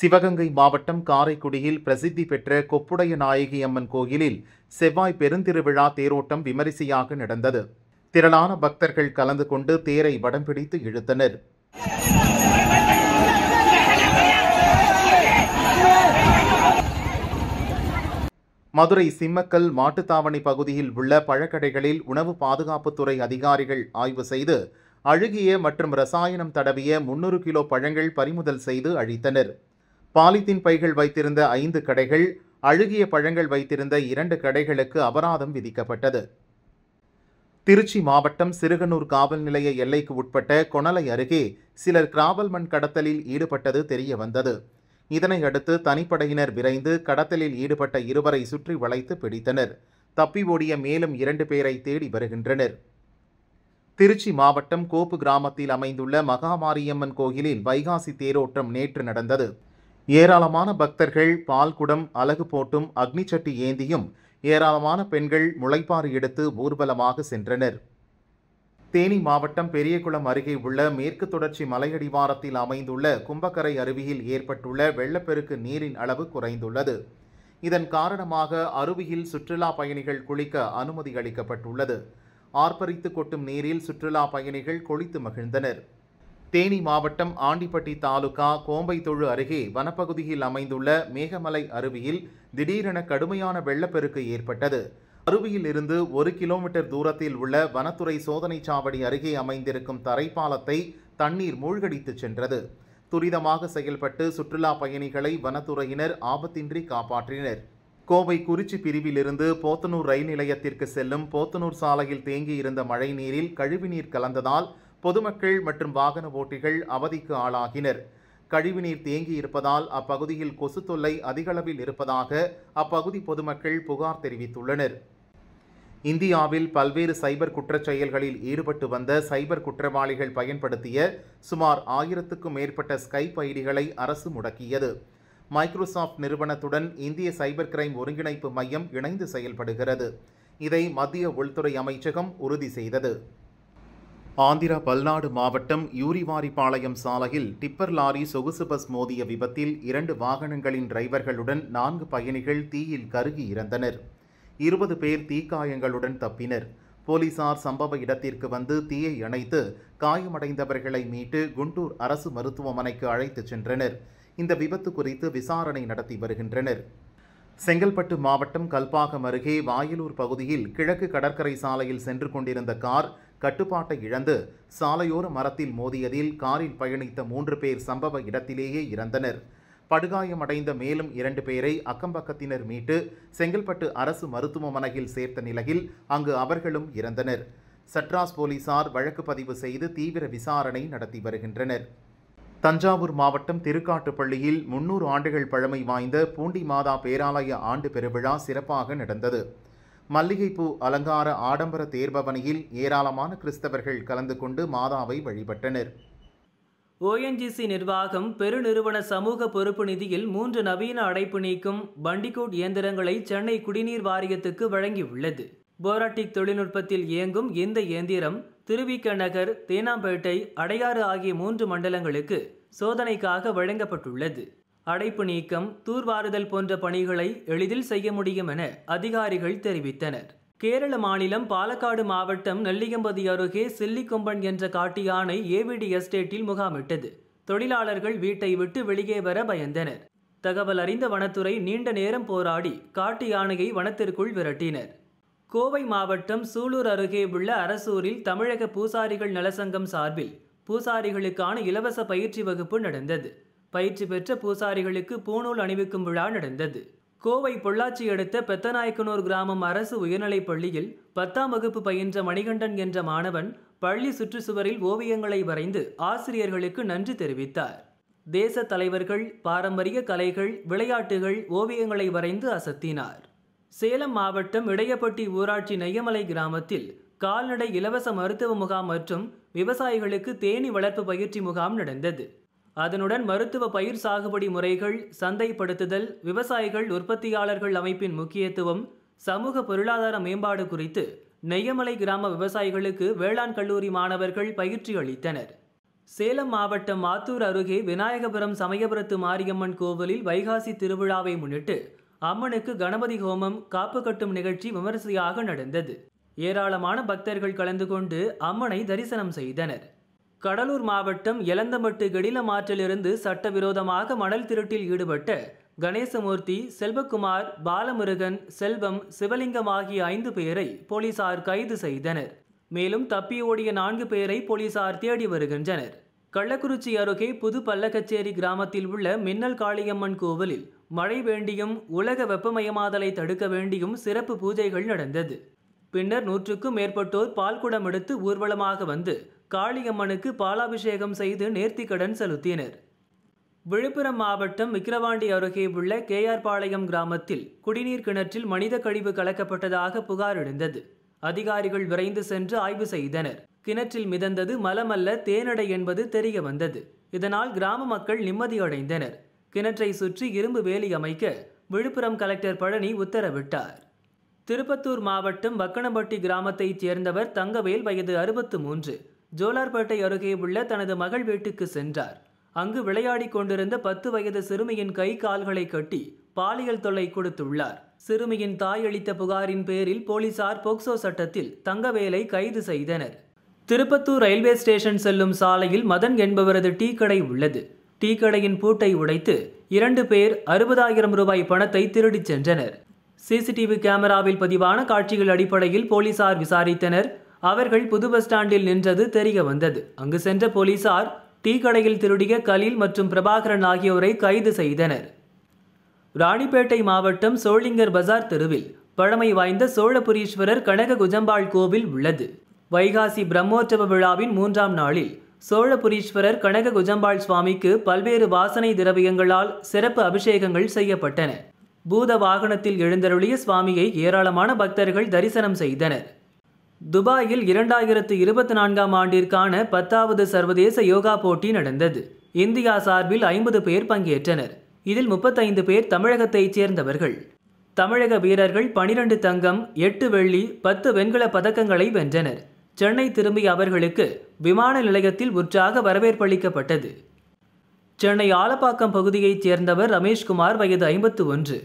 சிவகங்கை மாவட்டம் காரைக்குடியில் பிரசித்தி பெற்ற கொப்புடைய நாயகி அம்மன் கோயிலில் செவ்வாய் பெருந்திருவிழா தேரோட்டம் விமரிசையாக நடந்தது திரளான பக்தர்கள் கலந்து கொண்டு தேரை வடம் பிடித்து இழுத்தனர் மதுரை சிம்மக்கல் மாட்டுத்தாவணி பகுதியில் உள்ள பழக்கடைகளில் உணவு பாதுகாப்புத்துறை அதிகாரிகள் ஆய்வு செய்து அழுகிய மற்றும் ரசாயனம் தடவிய முன்னூறு கிலோ பழங்கள் பறிமுதல் செய்து அழித்தனர் பாலித்தீன் பைகள் வைத்திருந்த ஐந்து கடைகள் அழுகிய பழங்கள் வைத்திருந்த இரண்டு கடைகளுக்கு அபராதம் விதிக்கப்பட்டது திருச்சி மாவட்டம் சிறுகனூர் காவல் நிலைய எல்லைக்கு உட்பட்ட கொணலை அருகே சிலர் கிராவல் மண் கடத்தலில் ஈடுபட்டது தெரியவந்தது வந்தது இதனையடுத்து தனிப்படையினர் விரைந்து கடத்தலில் ஈடுபட்ட இருவரை சுற்றி வளைத்து பிடித்தனர் தப்பி ஓடிய மேலும் இரண்டு பேரை தேடி வருகின்றனர் திருச்சி மாவட்டம் கோப்பு கிராமத்தில் அமைந்துள்ள மகாமாரியம்மன் கோயிலில் வைகாசி தேரோட்டம் நேற்று நடந்தது ஏராளமான பக்தர்கள் பால்குடம் அலகு போட்டும் அக்னிச்சட்டி ஏந்தியும் ஏராளமான பெண்கள் முளைப்பாறு எடுத்து ஊர்வலமாக சென்றனர் தேனி மாவட்டம் பெரியகுளம் அருகே உள்ள மேற்கு தொடர்ச்சி மலையடிவாரத்தில் அமைந்துள்ள கும்பக்கரை அருவியில் ஏற்பட்டுள்ள வெள்ளப்பெருக்கு நீரின் அளவு குறைந்துள்ளது இதன் காரணமாக அருவியில் சுற்றுலா பயணிகள் குளிக்க அனுமதி அளிக்கப்பட்டுள்ளது ஆர்ப்பரித்து கொட்டும் நீரில் சுற்றுலா பயணிகள் குளித்து மகிழ்ந்தனர் தேனி மாவட்டம் ஆண்டிப்பட்டி தாலுகா கோம்பைத்தொழு அருகே வனப்பகுதியில் அமைந்துள்ள மேகமலை அருவியில் திடீரென கடுமையான வெள்ளப்பெருக்கு ஏற்பட்டது அருவியில் இருந்து ஒரு கிலோமீட்டர் தூரத்தில் உள்ள வனத்துறை சோதனை சாவடி அருகே அமைந்திருக்கும் தரைப்பாலத்தை தண்ணீர் மூழ்கடித்து சென்றது துரிதமாக செயல்பட்டு சுற்றுலா பயணிகளை வனத்துறையினர் ஆபத்தின்றி காப்பாற்றினர் கோவை குறிச்சி பிரிவிலிருந்து போத்தனூர் ரயில் நிலையத்திற்கு செல்லும் போத்தனூர் சாலையில் தேங்கியிருந்த மழை நீரில் கழிவுநீர் கலந்ததால் பொதுமக்கள் மற்றும் வாகன ஓட்டிகள் அவதிக்கு ஆளாகினர் கழிவுநீர் தேங்கி இருப்பதால் அப்பகுதியில் கொசு தொல்லை அதிகளவில் இருப்பதாக அப்பகுதி பொதுமக்கள் புகார் தெரிவித்துள்ளனர் இந்தியாவில் பல்வேறு சைபர் குற்றச் செயல்களில் ஈடுபட்டு வந்த சைபர் குற்றவாளிகள் பயன்படுத்திய சுமார் ஆயிரத்துக்கும் மேற்பட்ட ஸ்கைப் ஐடிகளை அரசு முடக்கியது மைக்ரோசாஃப்ட் நிறுவனத்துடன் இந்திய சைபர் கிரைம் ஒருங்கிணைப்பு மையம் இணைந்து செயல்படுகிறது இதை மத்திய உள்துறை அமைச்சகம் உறுதி செய்தது ஆந்திரா பல்நாடு மாவட்டம் யூரிவாரிபாளையம் சாலையில் டிப்பர் லாரி சொகுசு பஸ் மோதிய விபத்தில் இரண்டு வாகனங்களின் டிரைவர்களுடன் நான்கு பயணிகள் தீயில் கருகி இறந்தனர் இருபது பேர் தீக்காயங்களுடன் தப்பினர் போலீசார் சம்பவ இடத்திற்கு வந்து தீயை அணைத்து காயமடைந்தவர்களை மீட்டு குண்டூர் அரசு மருத்துவமனைக்கு அழைத்துச் சென்றனர் இந்த விபத்து குறித்து விசாரணை நடத்தி வருகின்றனர் செங்கல்பட்டு மாவட்டம் கல்பாகம் அருகே வாயிலூர் பகுதியில் கிழக்கு கடற்கரை சாலையில் சென்று கொண்டிருந்த கார் கட்டுப்பாட்டை இழந்து சாலையோர மரத்தில் மோதியதில் காரில் பயணித்த மூன்று பேர் சம்பவ இடத்திலேயே இறந்தனர் படுகாயமடைந்த மேலும் இரண்டு பேரை அக்கம்பக்கத்தினர் மீட்டு செங்கல்பட்டு அரசு மருத்துவமனையில் சேர்த்த நிலையில் அங்கு அவர்களும் இறந்தனர் சட்ராஸ் போலீசார் வழக்கு பதிவு செய்து தீவிர விசாரணை நடத்தி வருகின்றனர் தஞ்சாவூர் மாவட்டம் திருக்காட்டுப்பள்ளியில் முன்னூறு ஆண்டுகள் பழமை வாய்ந்த பூண்டி மாதா பேராலய ஆண்டு பெருவிழா சிறப்பாக நடந்தது மல்லிகைப்பூ அலங்கார ஆடம்பர தேர்பவனியில் ஏராளமான கிறிஸ்தவர்கள் கலந்து கொண்டு மாதாவை வழிபட்டனர் ஓஎன்ஜிசி நிர்வாகம் பெருநிறுவன சமூக பொறுப்பு நிதியில் மூன்று நவீன அடைப்பு நீக்கும் பண்டிகோட் இயந்திரங்களை சென்னை குடிநீர் வாரியத்துக்கு வழங்கியுள்ளது போராட்டிக் தொழில்நுட்பத்தில் இயங்கும் இந்த இயந்திரம் திருவிக்க நகர் தேனாம்பேட்டை அடையாறு ஆகிய மூன்று மண்டலங்களுக்கு சோதனைக்காக வழங்கப்பட்டுள்ளது அடைப்பு நீக்கம் தூர்வாறுதல் போன்ற பணிகளை எளிதில் செய்ய முடியும் என அதிகாரிகள் தெரிவித்தனர் கேரள மாநிலம் பாலக்காடு மாவட்டம் நல்லிகம்பதி அருகே சில்லிக்கொம்பன் என்ற காட்டு யானை ஏவிடி எஸ்டேட்டில் முகாமிட்டது தொழிலாளர்கள் வீட்டை விட்டு வெளியே வர பயந்தனர் தகவல் அறிந்த வனத்துறை நீண்ட நேரம் போராடி காட்டு யானையை வனத்திற்குள் விரட்டினர் கோவை மாவட்டம் சூலூர் அருகே உள்ள அரசூரில் தமிழக பூசாரிகள் நலசங்கம் சார்பில் பூசாரிகளுக்கான இலவச பயிற்சி வகுப்பு நடந்தது பயிற்சி பெற்ற பூசாரிகளுக்கு பூநூல் அணிவிக்கும் விழா நடந்தது கோவை பொள்ளாச்சி அடுத்த பெத்தநாயக்கனூர் கிராமம் அரசு உயர்நிலைப் பள்ளியில் பத்தாம் வகுப்பு பயின்ற மணிகண்டன் என்ற மாணவன் பள்ளி சுற்றுச்சுவரில் ஓவியங்களை வரைந்து ஆசிரியர்களுக்கு நன்றி தெரிவித்தார் தேச தலைவர்கள் பாரம்பரிய கலைகள் விளையாட்டுகள் ஓவியங்களை வரைந்து அசத்தினார் சேலம் மாவட்டம் இடையப்பட்டி ஊராட்சி நெய்யமலை கிராமத்தில் கால்நடை இலவச மருத்துவ முகாம் மற்றும் விவசாயிகளுக்கு தேனி வளர்ப்பு பயிற்சி முகாம் நடந்தது அதனுடன் மருத்துவ பயிர் சாகுபடி முறைகள் சந்தைப்படுத்துதல் விவசாயிகள் உற்பத்தியாளர்கள் அமைப்பின் முக்கியத்துவம் சமூக பொருளாதார மேம்பாடு குறித்து நெய்யமலை கிராம விவசாயிகளுக்கு வேளாண் கல்லூரி மாணவர்கள் பயிற்சி அளித்தனர் சேலம் மாவட்டம் ஆத்தூர் அருகே விநாயகபுரம் சமயபுரத்து மாரியம்மன் கோவிலில் வைகாசி திருவிழாவை முன்னிட்டு அம்மனுக்கு கணபதி ஹோமம் காப்பு கட்டும் நிகழ்ச்சி விமரிசையாக நடந்தது ஏராளமான பக்தர்கள் கலந்து கொண்டு அம்மனை தரிசனம் செய்தனர் கடலூர் மாவட்டம் எலந்தமட்டு கெடிலம் ஆற்றிலிருந்து சட்டவிரோதமாக மணல் திருட்டில் ஈடுபட்ட கணேசமூர்த்தி செல்வகுமார் பாலமுருகன் செல்வம் சிவலிங்கம் ஆகிய ஐந்து பேரை போலீசார் கைது செய்தனர் மேலும் தப்பியோடிய நான்கு பேரை போலீசார் தேடி வருகின்றனர் கள்ளக்குறிச்சி அருகே புது பள்ளக்கச்சேரி கிராமத்தில் உள்ள மின்னல் காளியம்மன் கோவிலில் மழை வேண்டியும் உலக வெப்பமயமாதலை தடுக்க வேண்டியும் சிறப்பு பூஜைகள் நடந்தது பின்னர் நூற்றுக்கும் மேற்பட்டோர் பால்குடம் எடுத்து ஊர்வலமாக வந்து காளியம்மனுக்கு பாலாபிஷேகம் செய்து நேர்த்திக்கடன் செலுத்தினர் விழுப்புரம் மாவட்டம் விக்கிரவாண்டி அருகே உள்ள கேஆர்பாளையம் கிராமத்தில் குடிநீர் கிணற்றில் மனித கழிவு கலக்கப்பட்டதாக புகார் எழுந்தது அதிகாரிகள் விரைந்து சென்று ஆய்வு செய்தனர் கிணற்றில் மிதந்தது மலமல்ல தேனடை என்பது தெரிய வந்தது இதனால் கிராம மக்கள் நிம்மதியடைந்தனர் கிணற்றை சுற்றி இரும்பு வேலி அமைக்க விழுப்புரம் கலெக்டர் பழனி உத்தரவிட்டார் திருப்பத்தூர் மாவட்டம் வக்கனம்பட்டி கிராமத்தைச் சேர்ந்தவர் தங்கவேல் வயது அறுபத்து மூன்று ஜோலார்பேட்டை அருகே உள்ள தனது மகள் வீட்டுக்கு சென்றார் அங்கு விளையாடி கொண்டிருந்த பத்து வயது சிறுமியின் கை கால்களை கட்டி பாலியல் தொல்லை கொடுத்துள்ளார் சிறுமியின் தாய் அளித்த புகாரின் பேரில் போலீசார் போக்சோ சட்டத்தில் தங்கவேலை கைது செய்தனர் திருப்பத்தூர் ரயில்வே ஸ்டேஷன் செல்லும் சாலையில் மதன் என்பவரது டீ கடை உள்ளது டீ கடையின் பூட்டை உடைத்து இரண்டு பேர் அறுபதாயிரம் ரூபாய் பணத்தை திருடிச் சென்றனர் சிசிடிவி கேமராவில் பதிவான காட்சிகள் அடிப்படையில் போலீசார் விசாரித்தனர் அவர்கள் புது பஸ் ஸ்டாண்டில் நின்றது தெரிய வந்தது அங்கு சென்ற போலீசார் டீ கடையில் திருடிய கலீல் மற்றும் பிரபாகரன் ஆகியோரை கைது செய்தனர் ராணிப்பேட்டை மாவட்டம் சோளிங்கர் பஜார் தெருவில் பழமை வாய்ந்த சோழபுரீஸ்வரர் கனக குஜம்பாள் கோவில் உள்ளது வைகாசி பிரம்மோற்சவ விழாவின் மூன்றாம் நாளில் சோழபுரீஸ்வரர் கனக குஜம்பாள் சுவாமிக்கு பல்வேறு வாசனை திரவியங்களால் சிறப்பு அபிஷேகங்கள் செய்யப்பட்டன பூத வாகனத்தில் எழுந்தருளிய சுவாமியை ஏராளமான பக்தர்கள் தரிசனம் செய்தனர் துபாயில் இரண்டாயிரத்து இருபத்தி நான்காம் ஆண்டிற்கான பத்தாவது சர்வதேச யோகா போட்டி நடந்தது இந்தியா சார்பில் ஐம்பது பேர் பங்கேற்றனர் இதில் முப்பத்தைந்து பேர் தமிழகத்தைச் சேர்ந்தவர்கள் தமிழக வீரர்கள் பனிரெண்டு தங்கம் எட்டு வெள்ளி பத்து வெண்கல பதக்கங்களை வென்றனர் சென்னை திரும்பிய அவர்களுக்கு விமான நிலையத்தில் உற்சாக வரவேற்பளிக்கப்பட்டது சென்னை ஆலப்பாக்கம் பகுதியைச் சேர்ந்தவர் ரமேஷ்குமார் வயது ஐம்பத்து ஒன்று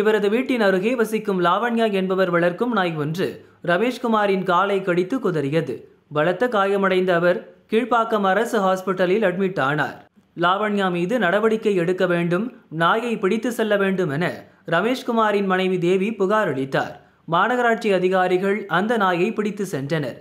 இவரது வீட்டின் அருகே வசிக்கும் லாவண்யா என்பவர் வளர்க்கும் நாய் ஒன்று ரமேஷ்குமாரின் காலை கடித்து குதறியது பலத்த காயமடைந்த அவர் கீழ்ப்பாக்கம் அரசு ஹாஸ்பிட்டலில் அட்மிட் ஆனார் லாவண்யா மீது நடவடிக்கை எடுக்க வேண்டும் நாயை பிடித்து செல்ல வேண்டும் என ரமேஷ்குமாரின் மனைவி தேவி புகார் அளித்தார் மாநகராட்சி அதிகாரிகள் அந்த நாயை பிடித்து சென்றனர்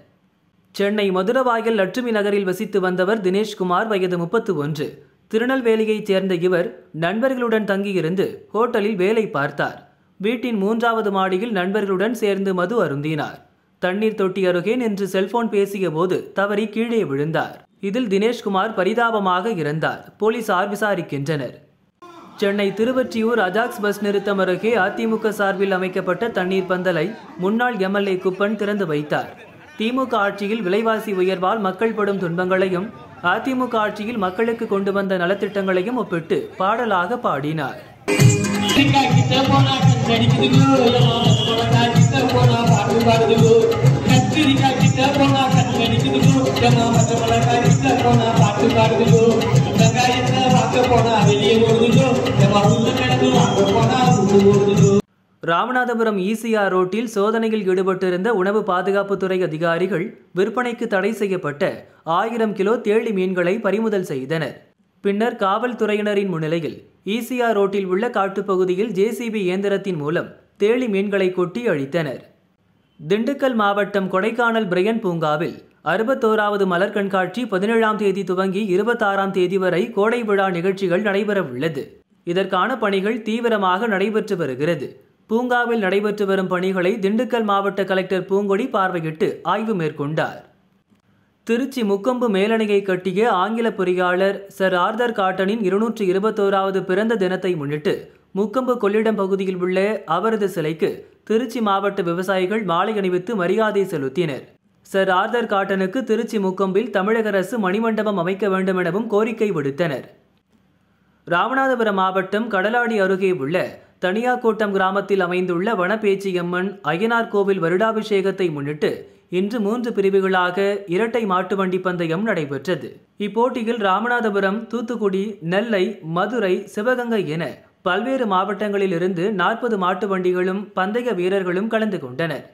சென்னை மதுரவாயல் லட்சுமி நகரில் வசித்து வந்தவர் தினேஷ்குமார் வயது முப்பத்து ஒன்று திருநெல்வேலியைச் சேர்ந்த இவர் நண்பர்களுடன் தங்கியிருந்து ஹோட்டலில் வேலை பார்த்தார் வீட்டின் மூன்றாவது மாடியில் நண்பர்களுடன் சேர்ந்து மது அருந்தினார் தண்ணீர் தொட்டி அருகே நின்று செல்போன் பேசிய போது தவறி கீழே விழுந்தார் இதில் தினேஷ்குமார் பரிதாபமாக இறந்தார் போலீசார் விசாரிக்கின்றனர் சென்னை திருவற்றியூர் அஜாக்ஸ் பஸ் நிறுத்தம் அருகே அதிமுக சார்பில் அமைக்கப்பட்ட தண்ணீர் பந்தலை முன்னாள் எம்எல்ஏ குப்பன் திறந்து வைத்தார் திமுக ஆட்சியில் விலைவாசி உயர்வால் மக்கள் படும் துன்பங்களையும் அதிமுக ஆட்சியில் மக்களுக்கு கொண்டு வந்த நலத்திட்டங்களையும் ஒப்பிட்டு பாடலாக பாடினார் ராமநாதபுரம் ஈசிஆர் ரோட்டில் சோதனையில் ஈடுபட்டிருந்த உணவு பாதுகாப்புத்துறை அதிகாரிகள் விற்பனைக்கு தடை செய்யப்பட்ட ஆயிரம் கிலோ தேழி மீன்களை பறிமுதல் செய்தனர் பின்னர் காவல்துறையினரின் முன்னிலையில் ஈசிஆர் ரோட்டில் உள்ள காட்டுப்பகுதியில் ஜேசிபி இயந்திரத்தின் மூலம் தேலி மீன்களை கொட்டி அழித்தனர் திண்டுக்கல் மாவட்டம் கொடைக்கானல் பிரையன் பூங்காவில் அறுபத்தோராவது மலர் கண்காட்சி பதினேழாம் தேதி துவங்கி இருபத்தாறாம் தேதி வரை கோடை விழா நிகழ்ச்சிகள் நடைபெறவுள்ளது இதற்கான பணிகள் தீவிரமாக நடைபெற்று வருகிறது பூங்காவில் நடைபெற்று வரும் பணிகளை திண்டுக்கல் மாவட்ட கலெக்டர் பூங்கொடி பார்வையிட்டு ஆய்வு மேற்கொண்டார் திருச்சி முக்கொம்பு மேலணையை கட்டிய ஆங்கில பொறியாளர் சர் ஆர்தர் காட்டனின் இருநூற்றி இருபத்தோராவது பிறந்த தினத்தை முன்னிட்டு முக்கொம்பு கொள்ளிடம் பகுதியில் உள்ள அவரது சிலைக்கு திருச்சி மாவட்ட விவசாயிகள் மாலை அணிவித்து மரியாதை செலுத்தினர் சர் ஆர்தர் காட்டனுக்கு திருச்சி முக்கொம்பில் தமிழக அரசு மணிமண்டபம் அமைக்க வேண்டும் எனவும் கோரிக்கை விடுத்தனர் ராமநாதபுரம் மாவட்டம் கடலாடி அருகே உள்ள தனியாக்கோட்டம் கிராமத்தில் அமைந்துள்ள வனப்பேச்சியம்மன் அய்யனார் கோவில் வருடாபிஷேகத்தை முன்னிட்டு இன்று மூன்று பிரிவுகளாக இரட்டை மாட்டு வண்டி பந்தயம் நடைபெற்றது இப்போட்டியில் ராமநாதபுரம் தூத்துக்குடி நெல்லை மதுரை சிவகங்கை என பல்வேறு மாவட்டங்களில் இருந்து நாற்பது மாட்டு வண்டிகளும் பந்தய வீரர்களும் கலந்து கொண்டனர்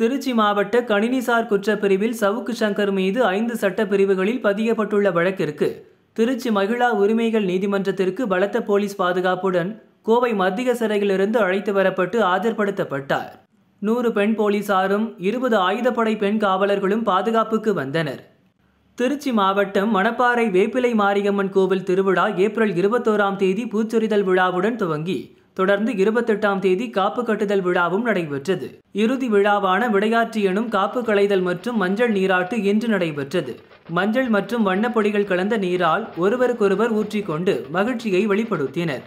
திருச்சி மாவட்ட கணினிசார் குற்றப்பிரிவில் சவுக்கு சங்கர் மீது ஐந்து சட்டப்பிரிவுகளில் பதியப்பட்டுள்ள வழக்கிற்கு திருச்சி மகிழா உரிமைகள் நீதிமன்றத்திற்கு பலத்த போலீஸ் பாதுகாப்புடன் கோவை மத்திய சிறையிலிருந்து அழைத்து வரப்பட்டு ஆஜர்படுத்தப்பட்டார் நூறு பெண் போலீசாரும் இருபது ஆயுதப்படை பெண் காவலர்களும் பாதுகாப்புக்கு வந்தனர் திருச்சி மாவட்டம் மணப்பாறை வேப்பிலை மாரியம்மன் கோவில் திருவிழா ஏப்ரல் இருபத்தோராம் தேதி பூச்சொரிதல் விழாவுடன் துவங்கி தொடர்ந்து இருபத்தெட்டாம் தேதி காப்பு கட்டுதல் விழாவும் நடைபெற்றது இறுதி விழாவான விடையாற்றி எனும் காப்பு களைதல் மற்றும் மஞ்சள் நீராட்டு இன்று நடைபெற்றது மஞ்சள் மற்றும் வண்ணப்பொடிகள் கலந்த நீரால் ஒருவருக்கொருவர் ஊற்றிக்கொண்டு மகிழ்ச்சியை வெளிப்படுத்தினர்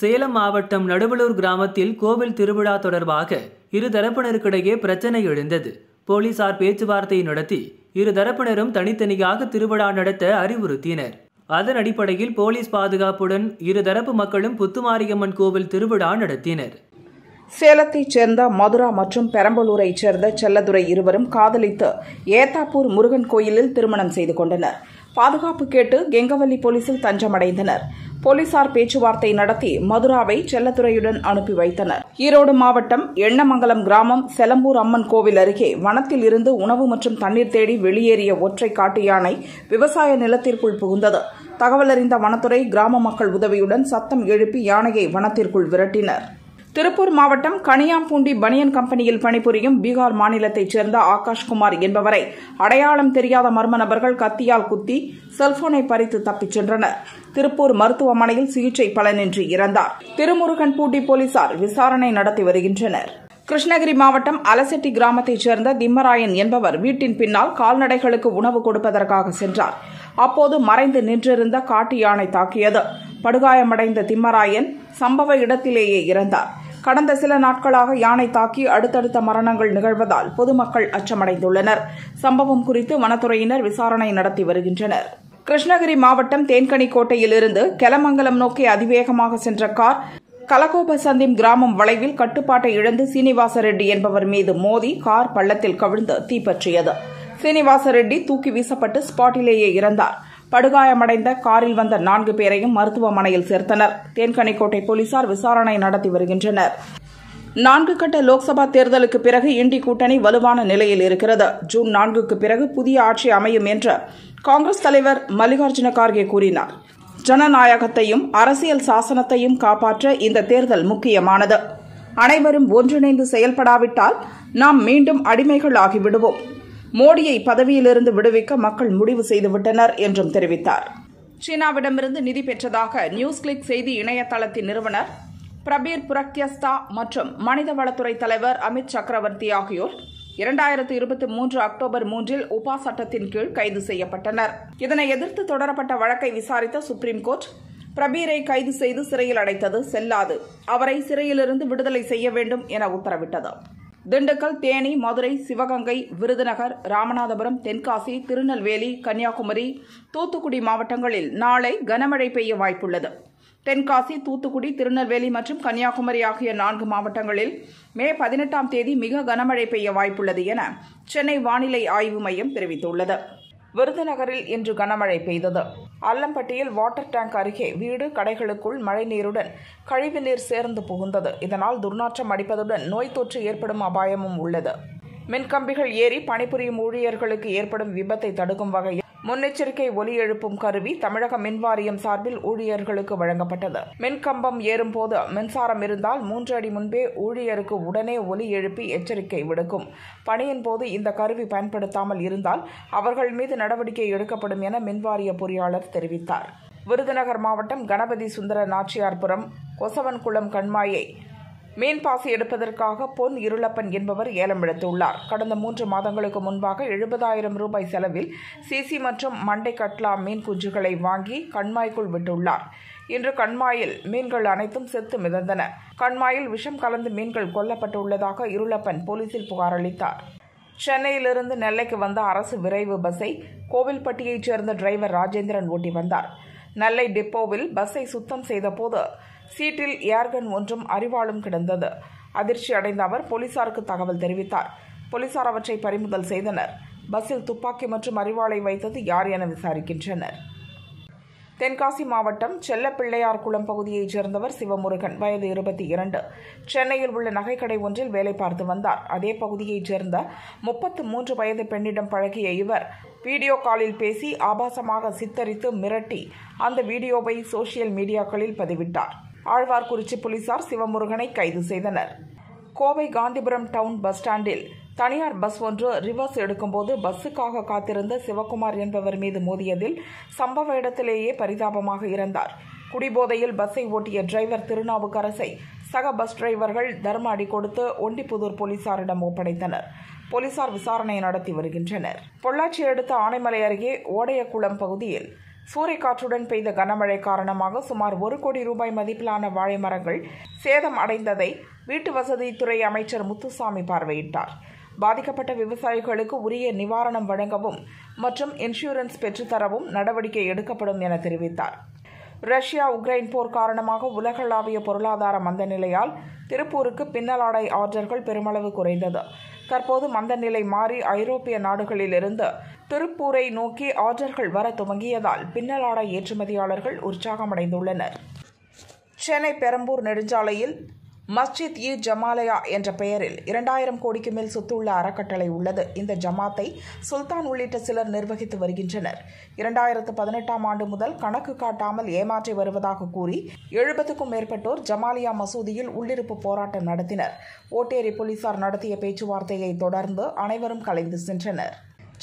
சேலம் மாவட்டம் நடுவலூர் கிராமத்தில் கோவில் திருவிழா தொடர்பாக இரு தரப்பினருக்கிடையே பிரச்சனை எழுந்தது போலீசார் பேச்சுவார்த்தை நடத்தி இரு தரப்பினரும் தனித்தனியாக திருவிழா நடத்த அறிவுறுத்தினர் அதன் அடிப்படையில் போலீஸ் பாதுகாப்புடன் இரு தரப்பு மக்களும் புத்துமாரியம்மன் கோவில் திருவிழா நடத்தினர் சேலத்தைச் சேர்ந்த மதுரா மற்றும் பெரம்பலூரைச் சேர்ந்த செல்லதுரை இருவரும் காதலித்து ஏத்தாப்பூர் முருகன் கோயிலில் திருமணம் செய்து கொண்டனர் பாதுகாப்பு கேட்டு கெங்கவல்லி போலீசில் தஞ்சமடைந்தனர் போலீசார் பேச்சுவார்த்தை நடத்தி மதுராவை செல்லத்துறையுடன் அனுப்பி வைத்தனர் ஈரோடு மாவட்டம் எண்ணமங்கலம் கிராமம் செலம்பூர் அம்மன் கோவில் அருகே வனத்தில் இருந்து உணவு மற்றும் தண்ணீர் தேடி வெளியேறிய ஒற்றை காட்டு யானை விவசாய நிலத்திற்குள் புகுந்தது தகவலறிந்த வனத்துறை கிராம மக்கள் உதவியுடன் சத்தம் எழுப்பி யானையை வனத்திற்குள் விரட்டினர் திருப்பூர் மாவட்டம் கனியாம்பூண்டி பனியன் கம்பெனியில் பணிபுரியும் பீகார் மாநிலத்தைச் சேர்ந்த ஆகாஷ்குமார் என்பவரை அடையாளம் தெரியாத மர்ம நபர்கள் கத்தியால் குத்தி செல்போனை பறித்து தப்பிச் சென்றனர் திருப்பூர் மருத்துவமனையில் சிகிச்சை பலனின்றி இறந்தார் திருமுருகன்பூட்டி போலீசார் விசாரணை நடத்தி வருகின்றனர் கிருஷ்ணகிரி மாவட்டம் அலசெட்டி கிராமத்தைச் சேர்ந்த திம்மராயன் என்பவர் வீட்டின் பின்னால் கால்நடைகளுக்கு உணவு கொடுப்பதற்காக சென்றார் அப்போது மறைந்து நின்றிருந்த காட்டு யானை தாக்கியது படுகாயமடைந்த திம்மராயன் சம்பவ இடத்திலேயே இறந்தார் கடந்த சில நாட்களாக யானை தாக்கி அடுத்தடுத்த மரணங்கள் நிகழ்வதால் பொதுமக்கள் அச்சமடைந்துள்ளனர் சம்பவம் குறித்து வனத்துறையினர் விசாரணை நடத்தி வருகின்றனர் கிருஷ்ணகிரி மாவட்டம் தேன்கனிக்கோட்டையிலிருந்து கெலமங்கலம் நோக்கி அதிவேகமாக சென்ற கார் கலகோப சந்திம் கிராமம் வளைவில் கட்டுப்பாட்டை இழந்து சீனிவாச ரெட்டி என்பவர் மீது மோதி கார் பள்ளத்தில் கவிழ்ந்து தீப்பற்றியது சீனிவாச ரெட்டி தூக்கி வீசப்பட்டு ஸ்பாட்டிலேயே இறந்தார் படுகாயமடைந்த காரில் வந்த நான்கு பேரையும் மருத்துவமனையில் சேர்த்தனர் தேன்கனிக்கோட்டை போலீசார் விசாரணை நடத்தி வருகின்றனர் நான்கு கட்ட லோக்சபா தேர்தலுக்கு பிறகு இண்டி கூட்டணி வலுவான நிலையில் இருக்கிறது ஜூன் நான்குக்கு பிறகு புதிய ஆட்சி அமையும் என்று காங்கிரஸ் தலைவர் மல்லிகார்ஜுன கார்கே கூறினார் ஜனநாயகத்தையும் அரசியல் சாசனத்தையும் காப்பாற்ற இந்த தேர்தல் முக்கியமானது அனைவரும் ஒன்றிணைந்து செயல்படாவிட்டால் நாம் மீண்டும் அடிமைகள் ஆகிவிடுவோம் மோடியை பதவியிலிருந்து விடுவிக்க மக்கள் முடிவு செய்துவிட்டனர் என்றும் தெரிவித்தார் சீனாவிடமிருந்து நிதி பெற்றதாக நியூஸ் கிளிக் செய்தி இணையதளத்தின் நிறுவனர் பிரபீர் புரக்யஸ்தா மற்றும் மனிதவளத்துறை தலைவர் அமித் சக்கரவர்த்தி ஆகியோர் இரண்டாயிரத்து இருபத்தி மூன்று அக்டோபர் மூன்றில் உபா சட்டத்தின் கீழ் கைது செய்யப்பட்டனர் இதனை எதிர்த்து தொடரப்பட்ட வழக்கை விசாரித்த சுப்ரீம் கோர்ட் பிரபீரை கைது செய்து சிறையில் அடைத்தது செல்லாது அவரை சிறையிலிருந்து விடுதலை செய்ய வேண்டும் என உத்தரவிட்டது திண்டுக்கல் தேனி மதுரை சிவகங்கை விருதுநகர் ராமநாதபுரம் தென்காசி திருநெல்வேலி கன்னியாகுமரி தூத்துக்குடி மாவட்டங்களில் நாளை கனமழை பெய்ய வாய்ப்புள்ளது தென்காசி தூத்துக்குடி திருநெல்வேலி மற்றும் கன்னியாகுமரி ஆகிய நான்கு மாவட்டங்களில் மே பதினெட்டாம் தேதி மிக கனமழை பெய்ய வாய்ப்புள்ளது என சென்னை வானிலை ஆய்வு மையம் தெரிவித்துள்ளது விருதுநகரில் இன்று கனமழை பெய்தது அல்லம்பட்டியில் வாட்டர் டேங்க் அருகே வீடு கடைகளுக்குள் மழைநீருடன் கழிவு நீர் சேர்ந்து புகுந்தது இதனால் துர்நாற்றம் அடிப்பதுடன் நோய் தொற்று ஏற்படும் அபாயமும் உள்ளது மின்கம்பிகள் ஏறி பணிபுரியும் ஊழியர்களுக்கு ஏற்படும் விபத்தை தடுக்கும் வகையில் முன்னெச்சரிக்கை ஒலி எழுப்பும் கருவி தமிழக மின்வாரியம் சார்பில் ஊழியர்களுக்கு வழங்கப்பட்டது மின்கம்பம் ஏறும்போது மின்சாரம் இருந்தால் மூன்று அடி முன்பே ஊழியருக்கு உடனே ஒலி எழுப்பி எச்சரிக்கை விடுக்கும் பணியின் போது இந்த கருவி பயன்படுத்தாமல் இருந்தால் அவர்கள் மீது நடவடிக்கை எடுக்கப்படும் என மின்வாரிய பொறியாளர் தெரிவித்தார் விருதுநகர் மாவட்டம் கணபதி சுந்தர நாச்சியார்புரம் கொசவன்குளம் கண்மாயை மீன்பாசி எடுப்பதற்காக பொன் இருளப்பன் என்பவர் ஏலம் எடுத்துள்ளார் கடந்த மூன்று மாதங்களுக்கு முன்பாக எழுபதாயிரம் ரூபாய் செலவில் சிசி மற்றும் மண்டை கட்லா மீன் குஞ்சுகளை வாங்கி கண்மாய்க்குள் விட்டுள்ளார் இன்று கண்மாயில் மீன்கள் அனைத்தும் செத்து மிதந்தன கண்மாயில் விஷம் கலந்து மீன்கள் கொல்லப்பட்டுள்ளதாக இருளப்பன் போலீசில் புகார் அளித்தார் சென்னையிலிருந்து நெல்லைக்கு வந்த அரசு விரைவு பஸ்ஸை கோவில்பட்டியைச் சேர்ந்த டிரைவர் ராஜேந்திரன் ஓட்டி வந்தார் நெல்லை டிப்போவில் பஸ்ஸை சுத்தம் செய்தபோது சீட்டில் ஏர்கன் ஒன்றும் அறிவாளும் கிடந்தது அதிர்ச்சி அடைந்த அவர் போலீசாருக்கு தகவல் தெரிவித்தார் போலீசார் அவற்றை பறிமுதல் செய்தனர் பஸ்ஸில் துப்பாக்கி மற்றும் அறிவாளை வைத்தது யார் என விசாரிக்கின்றனர் தென்காசி மாவட்டம் செல்லப்பிள்ளையார்குளம் பகுதியைச் சேர்ந்தவர் சிவமுருகன் வயது இருபத்தி இரண்டு சென்னையில் உள்ள நகைக்கடை ஒன்றில் வேலை பார்த்து வந்தார் அதே பகுதியைச் சேர்ந்த முப்பத்து மூன்று வயது பெண்ணிடம் பழகிய இவர் வீடியோ காலில் பேசி ஆபாசமாக சித்தரித்து மிரட்டி அந்த வீடியோவை சோசியல் மீடியாக்களில் பதிவிட்டார் ஆழ்வார்குறிச்சி போலீசார் சிவமுருகனை கைது செய்தனர் கோவை காந்திபுரம் டவுன் பஸ் ஸ்டாண்டில் தனியார் பஸ் ஒன்று ரிவர்ஸ் எடுக்கும்போது பஸ்ஸுக்காக காத்திருந்த சிவகுமார் என்பவர் மீது மோதியதில் சம்பவ இடத்திலேயே பரிதாபமாக இறந்தார் குடிபோதையில் பஸ்ஸை ஓட்டிய டிரைவர் திருநாவுக்கரசை சக பஸ் டிரைவர்கள் தர்ம அடி கொடுத்து ஒண்டிப்புதூர் போலீசாரிடம் ஒப்படைத்தனர் போலீசார் விசாரணை நடத்தி வருகின்றனர் பொள்ளாச்சி அடுத்த ஆனைமலை அருகே ஓடையக்குளம் பகுதியில் சூறைக்காற்றுடன் பெய்த கனமழை காரணமாக சுமார் ஒரு கோடி ரூபாய் மதிப்பிலான வாழை மரங்கள் சேதம் அடைந்ததை வீட்டு வசதித்துறை அமைச்சர் முத்துசாமி பார்வையிட்டார் பாதிக்கப்பட்ட விவசாயிகளுக்கு உரிய நிவாரணம் வழங்கவும் மற்றும் இன்சூரன்ஸ் பெற்றுத்தரவும் நடவடிக்கை எடுக்கப்படும் என தெரிவித்தார் ரஷ்யா உக்ரைன் போர் காரணமாக உலகளாவிய பொருளாதார மந்த நிலையால் திருப்பூருக்கு பின்னலாடை ஆர்டர்கள் பெருமளவு குறைந்தது தற்போது மந்த நிலை மாறி ஐரோப்பிய நாடுகளிலிருந்து திருப்பூரை நோக்கி ஆர்டர்கள் வர துவங்கியதால் பின்னலாடை ஏற்றுமதியாளர்கள் உற்சாகமடைந்துள்ளனர் சென்னை பெரம்பூர் நெடுஞ்சாலையில் மஸ்ஜித் இ ஜமாலயா என்ற பெயரில் இரண்டாயிரம் கோடிக்கு மேல் சொத்துள்ள அறக்கட்டளை உள்ளது இந்த ஜமாத்தை சுல்தான் உள்ளிட்ட சிலர் நிர்வகித்து வருகின்றனர் இரண்டாயிரத்து பதினெட்டாம் ஆண்டு முதல் கணக்கு காட்டாமல் ஏமாற்றி வருவதாக கூறி எழுபதுக்கும் மேற்பட்டோர் ஜமாலியா மசூதியில் உள்ளிருப்பு போராட்டம் நடத்தினர் ஓட்டேரி போலீசார் நடத்திய பேச்சுவார்த்தையை தொடர்ந்து அனைவரும் கலைந்து சென்றனர்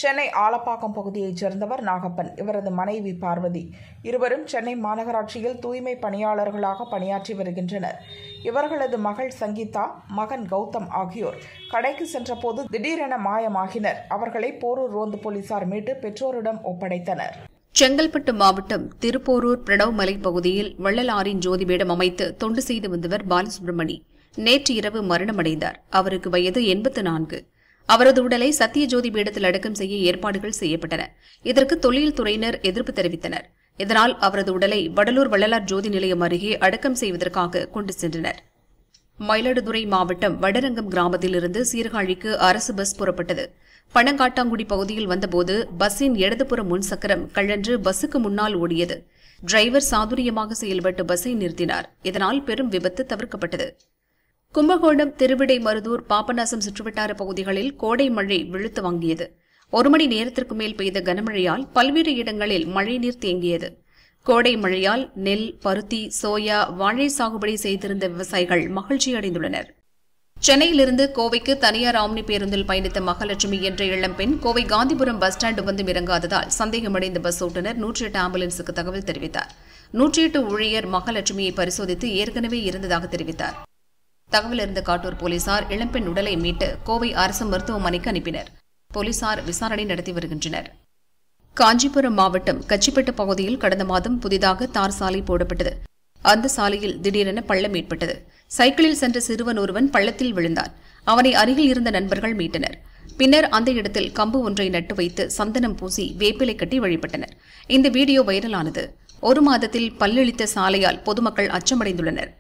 சென்னை ஆலப்பாக்கம் பகுதியைச் சேர்ந்தவர் நாகப்பன் இவரது மனைவி பார்வதி இருவரும் சென்னை மாநகராட்சியில் தூய்மை பணியாளர்களாக பணியாற்றி வருகின்றனர் இவர்களது மகள் சங்கீதா மகன் கௌதம் ஆகியோர் கடைக்கு சென்றபோது திடீரென மாயமாகினர் அவர்களை போரூர் ரோந்து போலீசார் மீட்டு பெற்றோரிடம் ஒப்படைத்தனர் செங்கல்பட்டு மாவட்டம் திருப்போரூர் பிரணவ் மலை பகுதியில் வள்ளலாரின் ஜோதிபீடம் அமைத்து தொண்டு செய்து வந்தவர் பாலசுப்ரமணி நேற்று இரவு மரணமடைந்தார் அவருக்கு வயது எண்பத்து நான்கு அவரது உடலை ஜோதி பீடத்தில் அடக்கம் செய்ய ஏற்பாடுகள் செய்யப்பட்டன இதற்கு தொழில் துறையினர் எதிர்ப்பு தெரிவித்தனர் இதனால் அவரது உடலை வடலூர் வள்ளலார் ஜோதி நிலையம் அருகே அடக்கம் செய்வதற்காக கொண்டு சென்றனர் மயிலாடுதுறை மாவட்டம் வடரங்கம் கிராமத்திலிருந்து சீர்காழிக்கு அரசு பஸ் புறப்பட்டது பனங்காட்டாங்குடி பகுதியில் வந்தபோது பஸ்ஸின் இடதுபுற முன் சக்கரம் கழன்று பஸ்ஸுக்கு முன்னால் ஓடியது டிரைவர் சாதுரியமாக செயல்பட்டு பஸ்ஸை நிறுத்தினார் இதனால் பெரும் விபத்து தவிர்க்கப்பட்டது கும்பகோணம் திருவிடை மருதூர் பாபநாசம் சுற்றுவட்டார பகுதிகளில் கோடை மழை விழுத்து வாங்கியது ஒரு மணி நேரத்திற்கு மேல் பெய்த கனமழையால் பல்வேறு இடங்களில் மழைநீர் தேங்கியது கோடை மழையால் நெல் பருத்தி சோயா வாழை சாகுபடி செய்திருந்த விவசாயிகள் மகிழ்ச்சி அடைந்துள்ளனர் சென்னையிலிருந்து கோவைக்கு தனியார் ஆம்னி பேருந்தில் பயணித்த மகாலட்சுமி என்ற இளம்பெண் கோவை காந்திபுரம் பஸ் ஸ்டாண்டு வந்து இறங்காததால் சந்தேகமடைந்த பஸ் ஓட்டுநர் நூற்றி எட்டு ஆம்புலன்ஸுக்கு தகவல் தெரிவித்தார் நூற்றி எட்டு ஊழியர் மகாலட்சுமியை பரிசோதித்து ஏற்கனவே இருந்ததாக தெரிவித்தார் தகவல் இருந்த காட்டூர் போலீசார் இளம்பெண் உடலை மீட்டு கோவை அரசு மருத்துவமனைக்கு அனுப்பினர் போலீசார் விசாரணை நடத்தி வருகின்றனர் காஞ்சிபுரம் மாவட்டம் கச்சிப்பட்டு பகுதியில் கடந்த மாதம் புதிதாக தார் சாலை போடப்பட்டது அந்த சாலையில் திடீரென பள்ளம் ஏற்பட்டது சைக்கிளில் சென்ற சிறுவன் ஒருவன் பள்ளத்தில் விழுந்தான் அவனை அருகில் இருந்த நண்பர்கள் மீட்டனர் பின்னர் அந்த இடத்தில் கம்பு ஒன்றை நட்டு வைத்து சந்தனம் பூசி வேப்பிலை கட்டி வழிபட்டனர் இந்த வீடியோ வைரலானது ஒரு மாதத்தில் பல்லளித்த சாலையால் பொதுமக்கள் அச்சமடைந்துள்ளனர்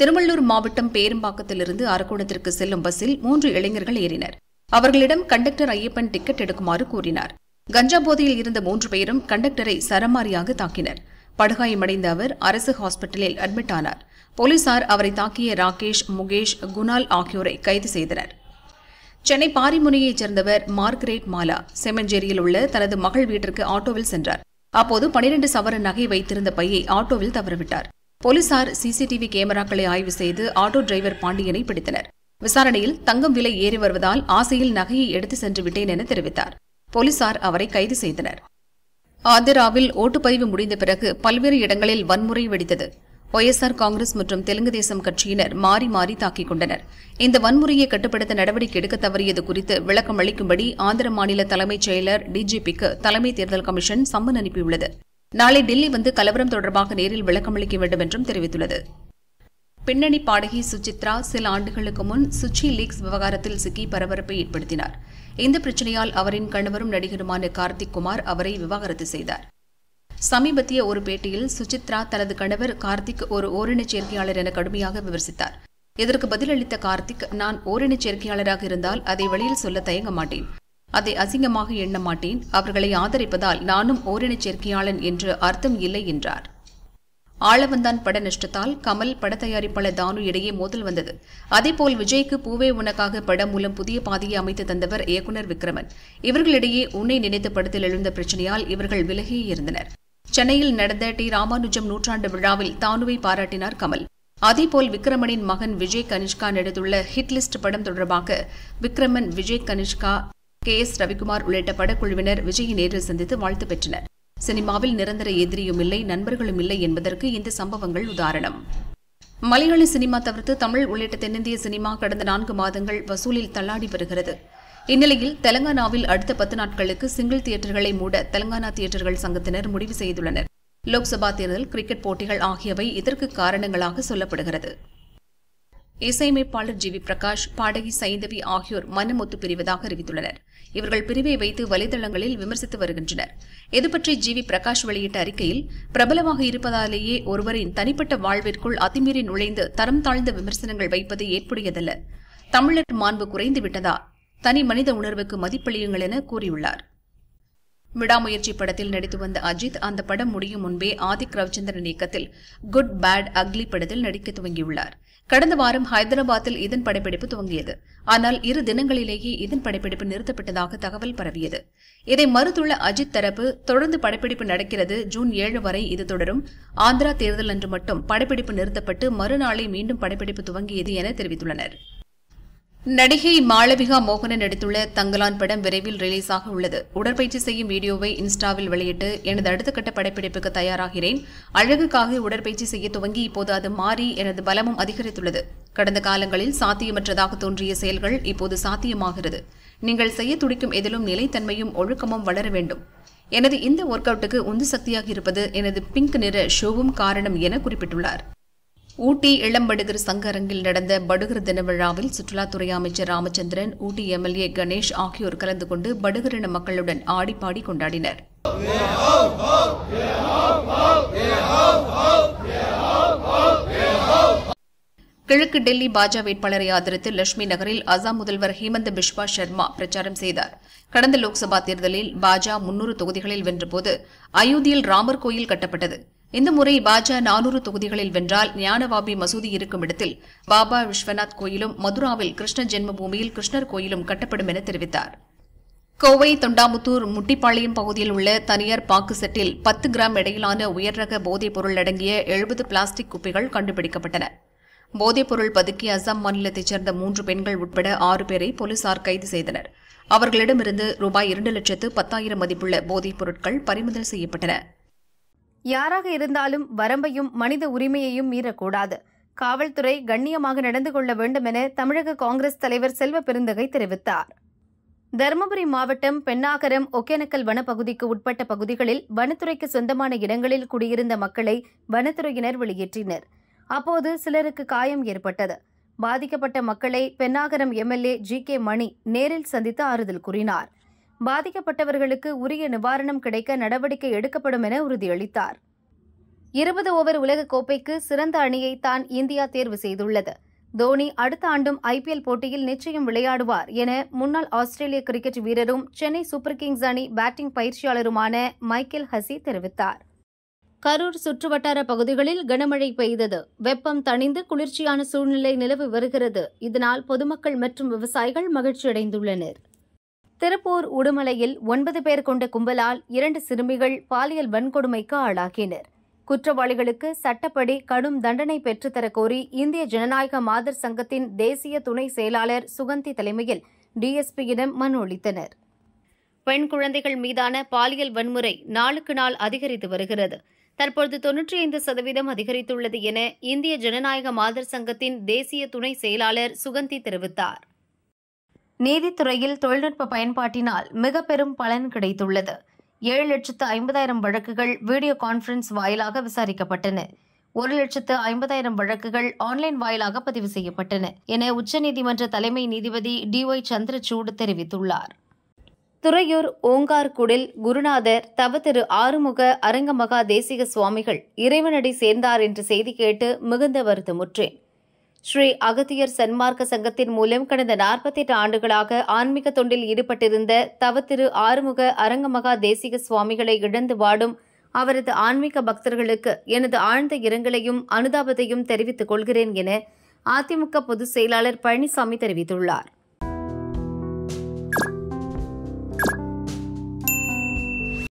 திருவள்ளூர் மாவட்டம் பேரும்பாக்கத்திலிருந்து அரக்கோணத்திற்கு செல்லும் பஸ்ஸில் மூன்று இளைஞர்கள் ஏறினர் அவர்களிடம் கண்டக்டர் ஐயப்பன் டிக்கெட் எடுக்குமாறு கூறினார் கஞ்சா போதையில் இருந்த மூன்று பேரும் கண்டக்டரை சரமாரியாக தாக்கினர் படுகாயமடைந்த அவர் அரசு ஹாஸ்பிட்டலில் அட்மிட் ஆனார் போலீசார் அவரை தாக்கிய ராகேஷ் முகேஷ் குணால் ஆகியோரை கைது செய்தனர் சென்னை பாரிமுனையைச் சேர்ந்தவர் மார்கரேட் மாலா செமஞ்சேரியில் உள்ள தனது மகள் வீட்டிற்கு ஆட்டோவில் சென்றார் அப்போது பனிரெண்டு சவர நகை வைத்திருந்த பையை ஆட்டோவில் தவறவிட்டார் போலீசார் சிசிடிவி கேமராக்களை ஆய்வு செய்து ஆட்டோ டிரைவர் பாண்டியனை பிடித்தனர் விசாரணையில் தங்கம் விலை ஏறி வருவதால் ஆசையில் நகையை எடுத்து சென்று விட்டேன் என தெரிவித்தார் போலீசார் அவரை கைது செய்தனர் ஆந்திராவில் ஓட்டுப்பதிவு முடிந்த பிறகு பல்வேறு இடங்களில் வன்முறை வெடித்தது ஒய்எஸ்ஆர் காங்கிரஸ் மற்றும் தெலுங்கு தேசம் கட்சியினர் மாறி மாறி தாக்கிக் கொண்டனர் இந்த வன்முறையை கட்டுப்படுத்த நடவடிக்கை எடுக்க தவறியது குறித்து விளக்கம் அளிக்கும்படி ஆந்திர மாநில தலைமைச் செயலர் டிஜிபிக்கு தலைமை தேர்தல் கமிஷன் சம்மன் அனுப்பியுள்ளது நாளை டெல்லி வந்து கலவரம் தொடர்பாக நேரில் விளக்கமளிக்க வேண்டும் என்றும் தெரிவித்துள்ளது பின்னணி பாடகி சுசித்ரா சில ஆண்டுகளுக்கு முன் சுச்சி லீக்ஸ் விவகாரத்தில் சிக்கி பரபரப்பை ஏற்படுத்தினார் இந்த பிரச்சனையால் அவரின் கணவரும் நடிகருமான கார்த்திக் குமார் அவரை விவாகரத்து செய்தார் சமீபத்திய ஒரு பேட்டியில் சுசித்ரா தனது கணவர் கார்த்திக் ஒரு ஓரின சேர்க்கையாளர் என கடுமையாக விமர்சித்தார் இதற்கு பதிலளித்த கார்த்திக் நான் ஓரினச் சேர்க்கையாளராக இருந்தால் அதை வெளியில் சொல்ல தயங்க மாட்டேன் அதை அசிங்கமாக எண்ண மாட்டேன் அவர்களை ஆதரிப்பதால் நானும் ஓரின சேர்க்கையாளன் என்று அர்த்தம் இல்லை என்றார் ஆளவந்தான் பட நஷ்டத்தால் கமல் பட தயாரிப்பாளர் தானு இடையே மோதல் வந்தது அதேபோல் விஜய்க்கு பூவே உனக்காக படம் மூலம் புதிய பாதையை அமைத்து தந்தவர் இயக்குநர் விக்ரமன் இவர்களிடையே உன்னை நினைத்த படத்தில் எழுந்த பிரச்சனையால் இவர்கள் விலகியே இருந்தனர் சென்னையில் நடந்த டி ராமானுஜம் நூற்றாண்டு விழாவில் தானுவை பாராட்டினார் கமல் அதேபோல் விக்ரமனின் மகன் விஜய் கனிஷ்கா நடித்துள்ள ஹிட்லிஸ்ட் படம் தொடர்பாக விக்ரமன் விஜய் கனிஷ்கா கே எஸ் ரவிக்குமார் உள்ளிட்ட படக்குழுவினர் விஜயை நேரில் சந்தித்து வாழ்த்து பெற்றனர் சினிமாவில் நிரந்தர எதிரியும் இல்லை நண்பர்களும் இல்லை என்பதற்கு இந்த சம்பவங்கள் உதாரணம் மலையாள சினிமா தவிர்த்து தமிழ் உள்ளிட்ட தென்னிந்திய சினிமா கடந்த நான்கு மாதங்கள் வசூலில் தள்ளாடி வருகிறது இந்நிலையில் தெலங்கானாவில் அடுத்த பத்து நாட்களுக்கு சிங்கிள் தியேட்டர்களை மூட தெலங்கானா தியேட்டர்கள் சங்கத்தினர் முடிவு செய்துள்ளனர் லோக்சபா தேர்தல் கிரிக்கெட் போட்டிகள் ஆகியவை இதற்கு காரணங்களாக சொல்லப்படுகிறது இசையமைப்பாளர் ஜி வி பிரகாஷ் பாடகி சைந்தவி ஆகியோர் மனமொத்து பிரிவதாக அறிவித்துள்ளனர் இவர்கள் பிரிவை வைத்து வலைதளங்களில் விமர்சித்து வருகின்றனர் இதுபற்றி ஜி வி பிரகாஷ் வெளியிட்ட அறிக்கையில் பிரபலமாக இருப்பதாலேயே ஒருவரின் தனிப்பட்ட வாழ்விற்குள் அத்துமீறி நுழைந்து தரம் தாழ்ந்த விமர்சனங்கள் வைப்பது ஏற்புடையதல்ல தமிழர் மாண்பு குறைந்து விட்டதா தனி மனித உணர்வுக்கு மதிப்பளியுங்கள் என கூறியுள்ளார் விடாமுயற்சி படத்தில் நடித்து வந்த அஜித் அந்த படம் முடியும் முன்பே ஆதிக் ரவிச்சந்திரன் இயக்கத்தில் குட் பேட் அக்லி படத்தில் நடிக்க துவங்கியுள்ளார் கடந்த வாரம் ஹைதராபாத்தில் இதன் படப்பிடிப்பு துவங்கியது ஆனால் இரு தினங்களிலேயே இதன் படப்பிடிப்பு நிறுத்தப்பட்டதாக தகவல் பரவியது இதை மறுத்துள்ள அஜித் தரப்பு தொடர்ந்து படப்பிடிப்பு நடக்கிறது ஜூன் ஏழு வரை இது தொடரும் ஆந்திரா தேர்தல் அன்று மட்டும் படப்பிடிப்பு நிறுத்தப்பட்டு மறுநாளை மீண்டும் படப்பிடிப்பு துவங்கியது என தெரிவித்துள்ளனா் நடிகை மாளவிகா மோகனன் நடித்துள்ள தங்கலான் படம் விரைவில் ரிலீஸ் ஆக உள்ளது உடற்பயிற்சி செய்யும் வீடியோவை இன்ஸ்டாவில் வெளியிட்டு எனது அடுத்த கட்ட படப்பிடிப்புக்கு தயாராகிறேன் அழகுக்காக உடற்பயிற்சி செய்ய துவங்கி இப்போது அது மாறி எனது பலமும் அதிகரித்துள்ளது கடந்த காலங்களில் சாத்தியமற்றதாக தோன்றிய செயல்கள் இப்போது சாத்தியமாகிறது நீங்கள் செய்ய துடிக்கும் எதிலும் நிலைத்தன்மையும் ஒழுக்கமும் வளர வேண்டும் எனது இந்த ஒர்க் அவுட்டுக்கு உந்து சக்தியாக இருப்பது எனது பிங்க் நிற ஷோவும் காரணம் என குறிப்பிட்டுள்ளார் ஊட்டி இளம்படுகர் சங்க அரங்கில் நடந்த படுகர் தின விழாவில் சுற்றுலாத்துறை அமைச்சர் ராமச்சந்திரன் ஊட்டி எம்எல்ஏ கணேஷ் ஆகியோர் கலந்து கொண்டு படுகரின மக்களுடன் ஆடிப்பாடி கொண்டாடினர் கிழக்கு டெல்லி பாஜக வேட்பாளரை ஆதரித்து லட்சுமி நகரில் அசாம் முதல்வர் ஹேமந்த் பிஸ்வா சர்மா பிரச்சாரம் செய்தார் கடந்த லோக்சபா தேர்தலில் பாஜக முன்னூறு தொகுதிகளில் வென்றபோது அயோத்தியில் ராமர் கோயில் கட்டப்பட்டது இந்த முறை பாஜா நானூறு தொகுதிகளில் வென்றால் ஞானவாபி மசூதி இருக்கும் இடத்தில் பாபா விஸ்வநாத் கோயிலும் மதுராவில் கிருஷ்ண ஜென்மபூமியில் கிருஷ்ணர் கோயிலும் கட்டப்படும் என தெரிவித்தார் கோவை தொண்டாமுத்தூர் முட்டிப்பாளையம் பகுதியில் உள்ள தனியார் பாக்கு செட்டில் பத்து கிராம் இடையிலான உயர்ரக போதைப் பொருள் அடங்கிய எழுபது பிளாஸ்டிக் குப்பைகள் கண்டுபிடிக்கப்பட்டன போதைப்பொருள் பதுக்கி அசாம் மாநிலத்தைச் சேர்ந்த மூன்று பெண்கள் உட்பட ஆறு பேரை போலீசார் கைது செய்தனர் அவர்களிடமிருந்து ரூபாய் இரண்டு லட்சத்து பத்தாயிரம் மதிப்புள்ள போதைப் பொருட்கள் பறிமுதல் செய்யப்பட்டன யாராக இருந்தாலும் வரம்பையும் மனித உரிமையையும் மீறக்கூடாது காவல்துறை கண்ணியமாக நடந்து கொள்ள வேண்டும் என தமிழக காங்கிரஸ் தலைவர் செல்வ பெருந்தகை தெரிவித்தார் தருமபுரி மாவட்டம் பெண்ணாகரம் ஒகேனக்கல் வனப்பகுதிக்கு உட்பட்ட பகுதிகளில் வனத்துறைக்கு சொந்தமான இடங்களில் குடியிருந்த மக்களை வனத்துறையினர் வெளியேற்றினர் அப்போது சிலருக்கு காயம் ஏற்பட்டது பாதிக்கப்பட்ட மக்களை Pennagaram MLA G K Mani நேரில் சந்தித்து ஆறுதல் கூறினார் பாதிக்கப்பட்டவர்களுக்கு உரிய நிவாரணம் கிடைக்க நடவடிக்கை எடுக்கப்படும் என உறுதியளித்தார் இருபது ஓவர் கோப்பைக்கு சிறந்த அணியை தான் இந்தியா தேர்வு செய்துள்ளது தோனி அடுத்த ஆண்டும் ஐபிஎல் போட்டியில் நிச்சயம் விளையாடுவார் என முன்னாள் ஆஸ்திரேலிய கிரிக்கெட் வீரரும் சென்னை சூப்பர் கிங்ஸ் அணி பேட்டிங் பயிற்சியாளருமான மைக்கேல் ஹசி தெரிவித்தார் கரூர் சுற்றுவட்டார பகுதிகளில் கனமழை பெய்தது வெப்பம் தணிந்து குளிர்ச்சியான சூழ்நிலை நிலவி வருகிறது இதனால் பொதுமக்கள் மற்றும் விவசாயிகள் மகிழ்ச்சியடைந்துள்ளனர் திருப்பூர் உடுமலையில் ஒன்பது பேர் கொண்ட கும்பலால் இரண்டு சிறுமிகள் பாலியல் வன்கொடுமைக்கு ஆளாகினர் குற்றவாளிகளுக்கு சட்டப்படி கடும் தண்டனை பெற்றுத்தர கோரி இந்திய ஜனநாயக மாதர் சங்கத்தின் தேசிய துணை செயலாளர் சுகந்தி தலைமையில் டிஎஸ்பியிடம் மனு அளித்தனர் பெண் குழந்தைகள் மீதான பாலியல் வன்முறை நாளுக்கு நாள் அதிகரித்து வருகிறது தற்பொழுது தொன்னூற்றி ஐந்து சதவீதம் அதிகரித்துள்ளது என இந்திய ஜனநாயக மாதர் சங்கத்தின் தேசிய துணை செயலாளர் சுகந்தி தெரிவித்தார் நீதித்துறையில் தொழில்நுட்ப பயன்பாட்டினால் மிக பெரும் பலன் கிடைத்துள்ளது ஏழு லட்சத்து ஐம்பதாயிரம் வழக்குகள் வீடியோ கான்ஃபரன்ஸ் வாயிலாக விசாரிக்கப்பட்டன ஒரு லட்சத்து ஐம்பதாயிரம் வழக்குகள் ஆன்லைன் வாயிலாக பதிவு செய்யப்பட்டன என உச்சநீதிமன்ற தலைமை நீதிபதி டி ஒய் சந்திரசூடு தெரிவித்துள்ளார் துறையூர் ஓங்கார்குடில் குருநாதர் தவ திரு ஆறுமுக அரங்கமகா தேசிக சுவாமிகள் இறைவனடி சேர்ந்தார் என்ற செய்தி கேட்டு மிகுந்த வருத்தமுற்றேன் ஸ்ரீ அகத்தியர் சன்மார்க்க சங்கத்தின் மூலம் கடந்த நாற்பத்தெட்டு ஆண்டுகளாக ஆன்மீக தொண்டில் ஈடுபட்டிருந்த தவத்திரு ஆறுமுக அரங்கமகா தேசிக சுவாமிகளை இழந்து வாடும் அவரது ஆன்மீக பக்தர்களுக்கு எனது ஆழ்ந்த இரங்கலையும் அனுதாபத்தையும் தெரிவித்துக் கொள்கிறேன் என அதிமுக பொதுச் செயலாளர் பழனிசாமி தெரிவித்துள்ளார்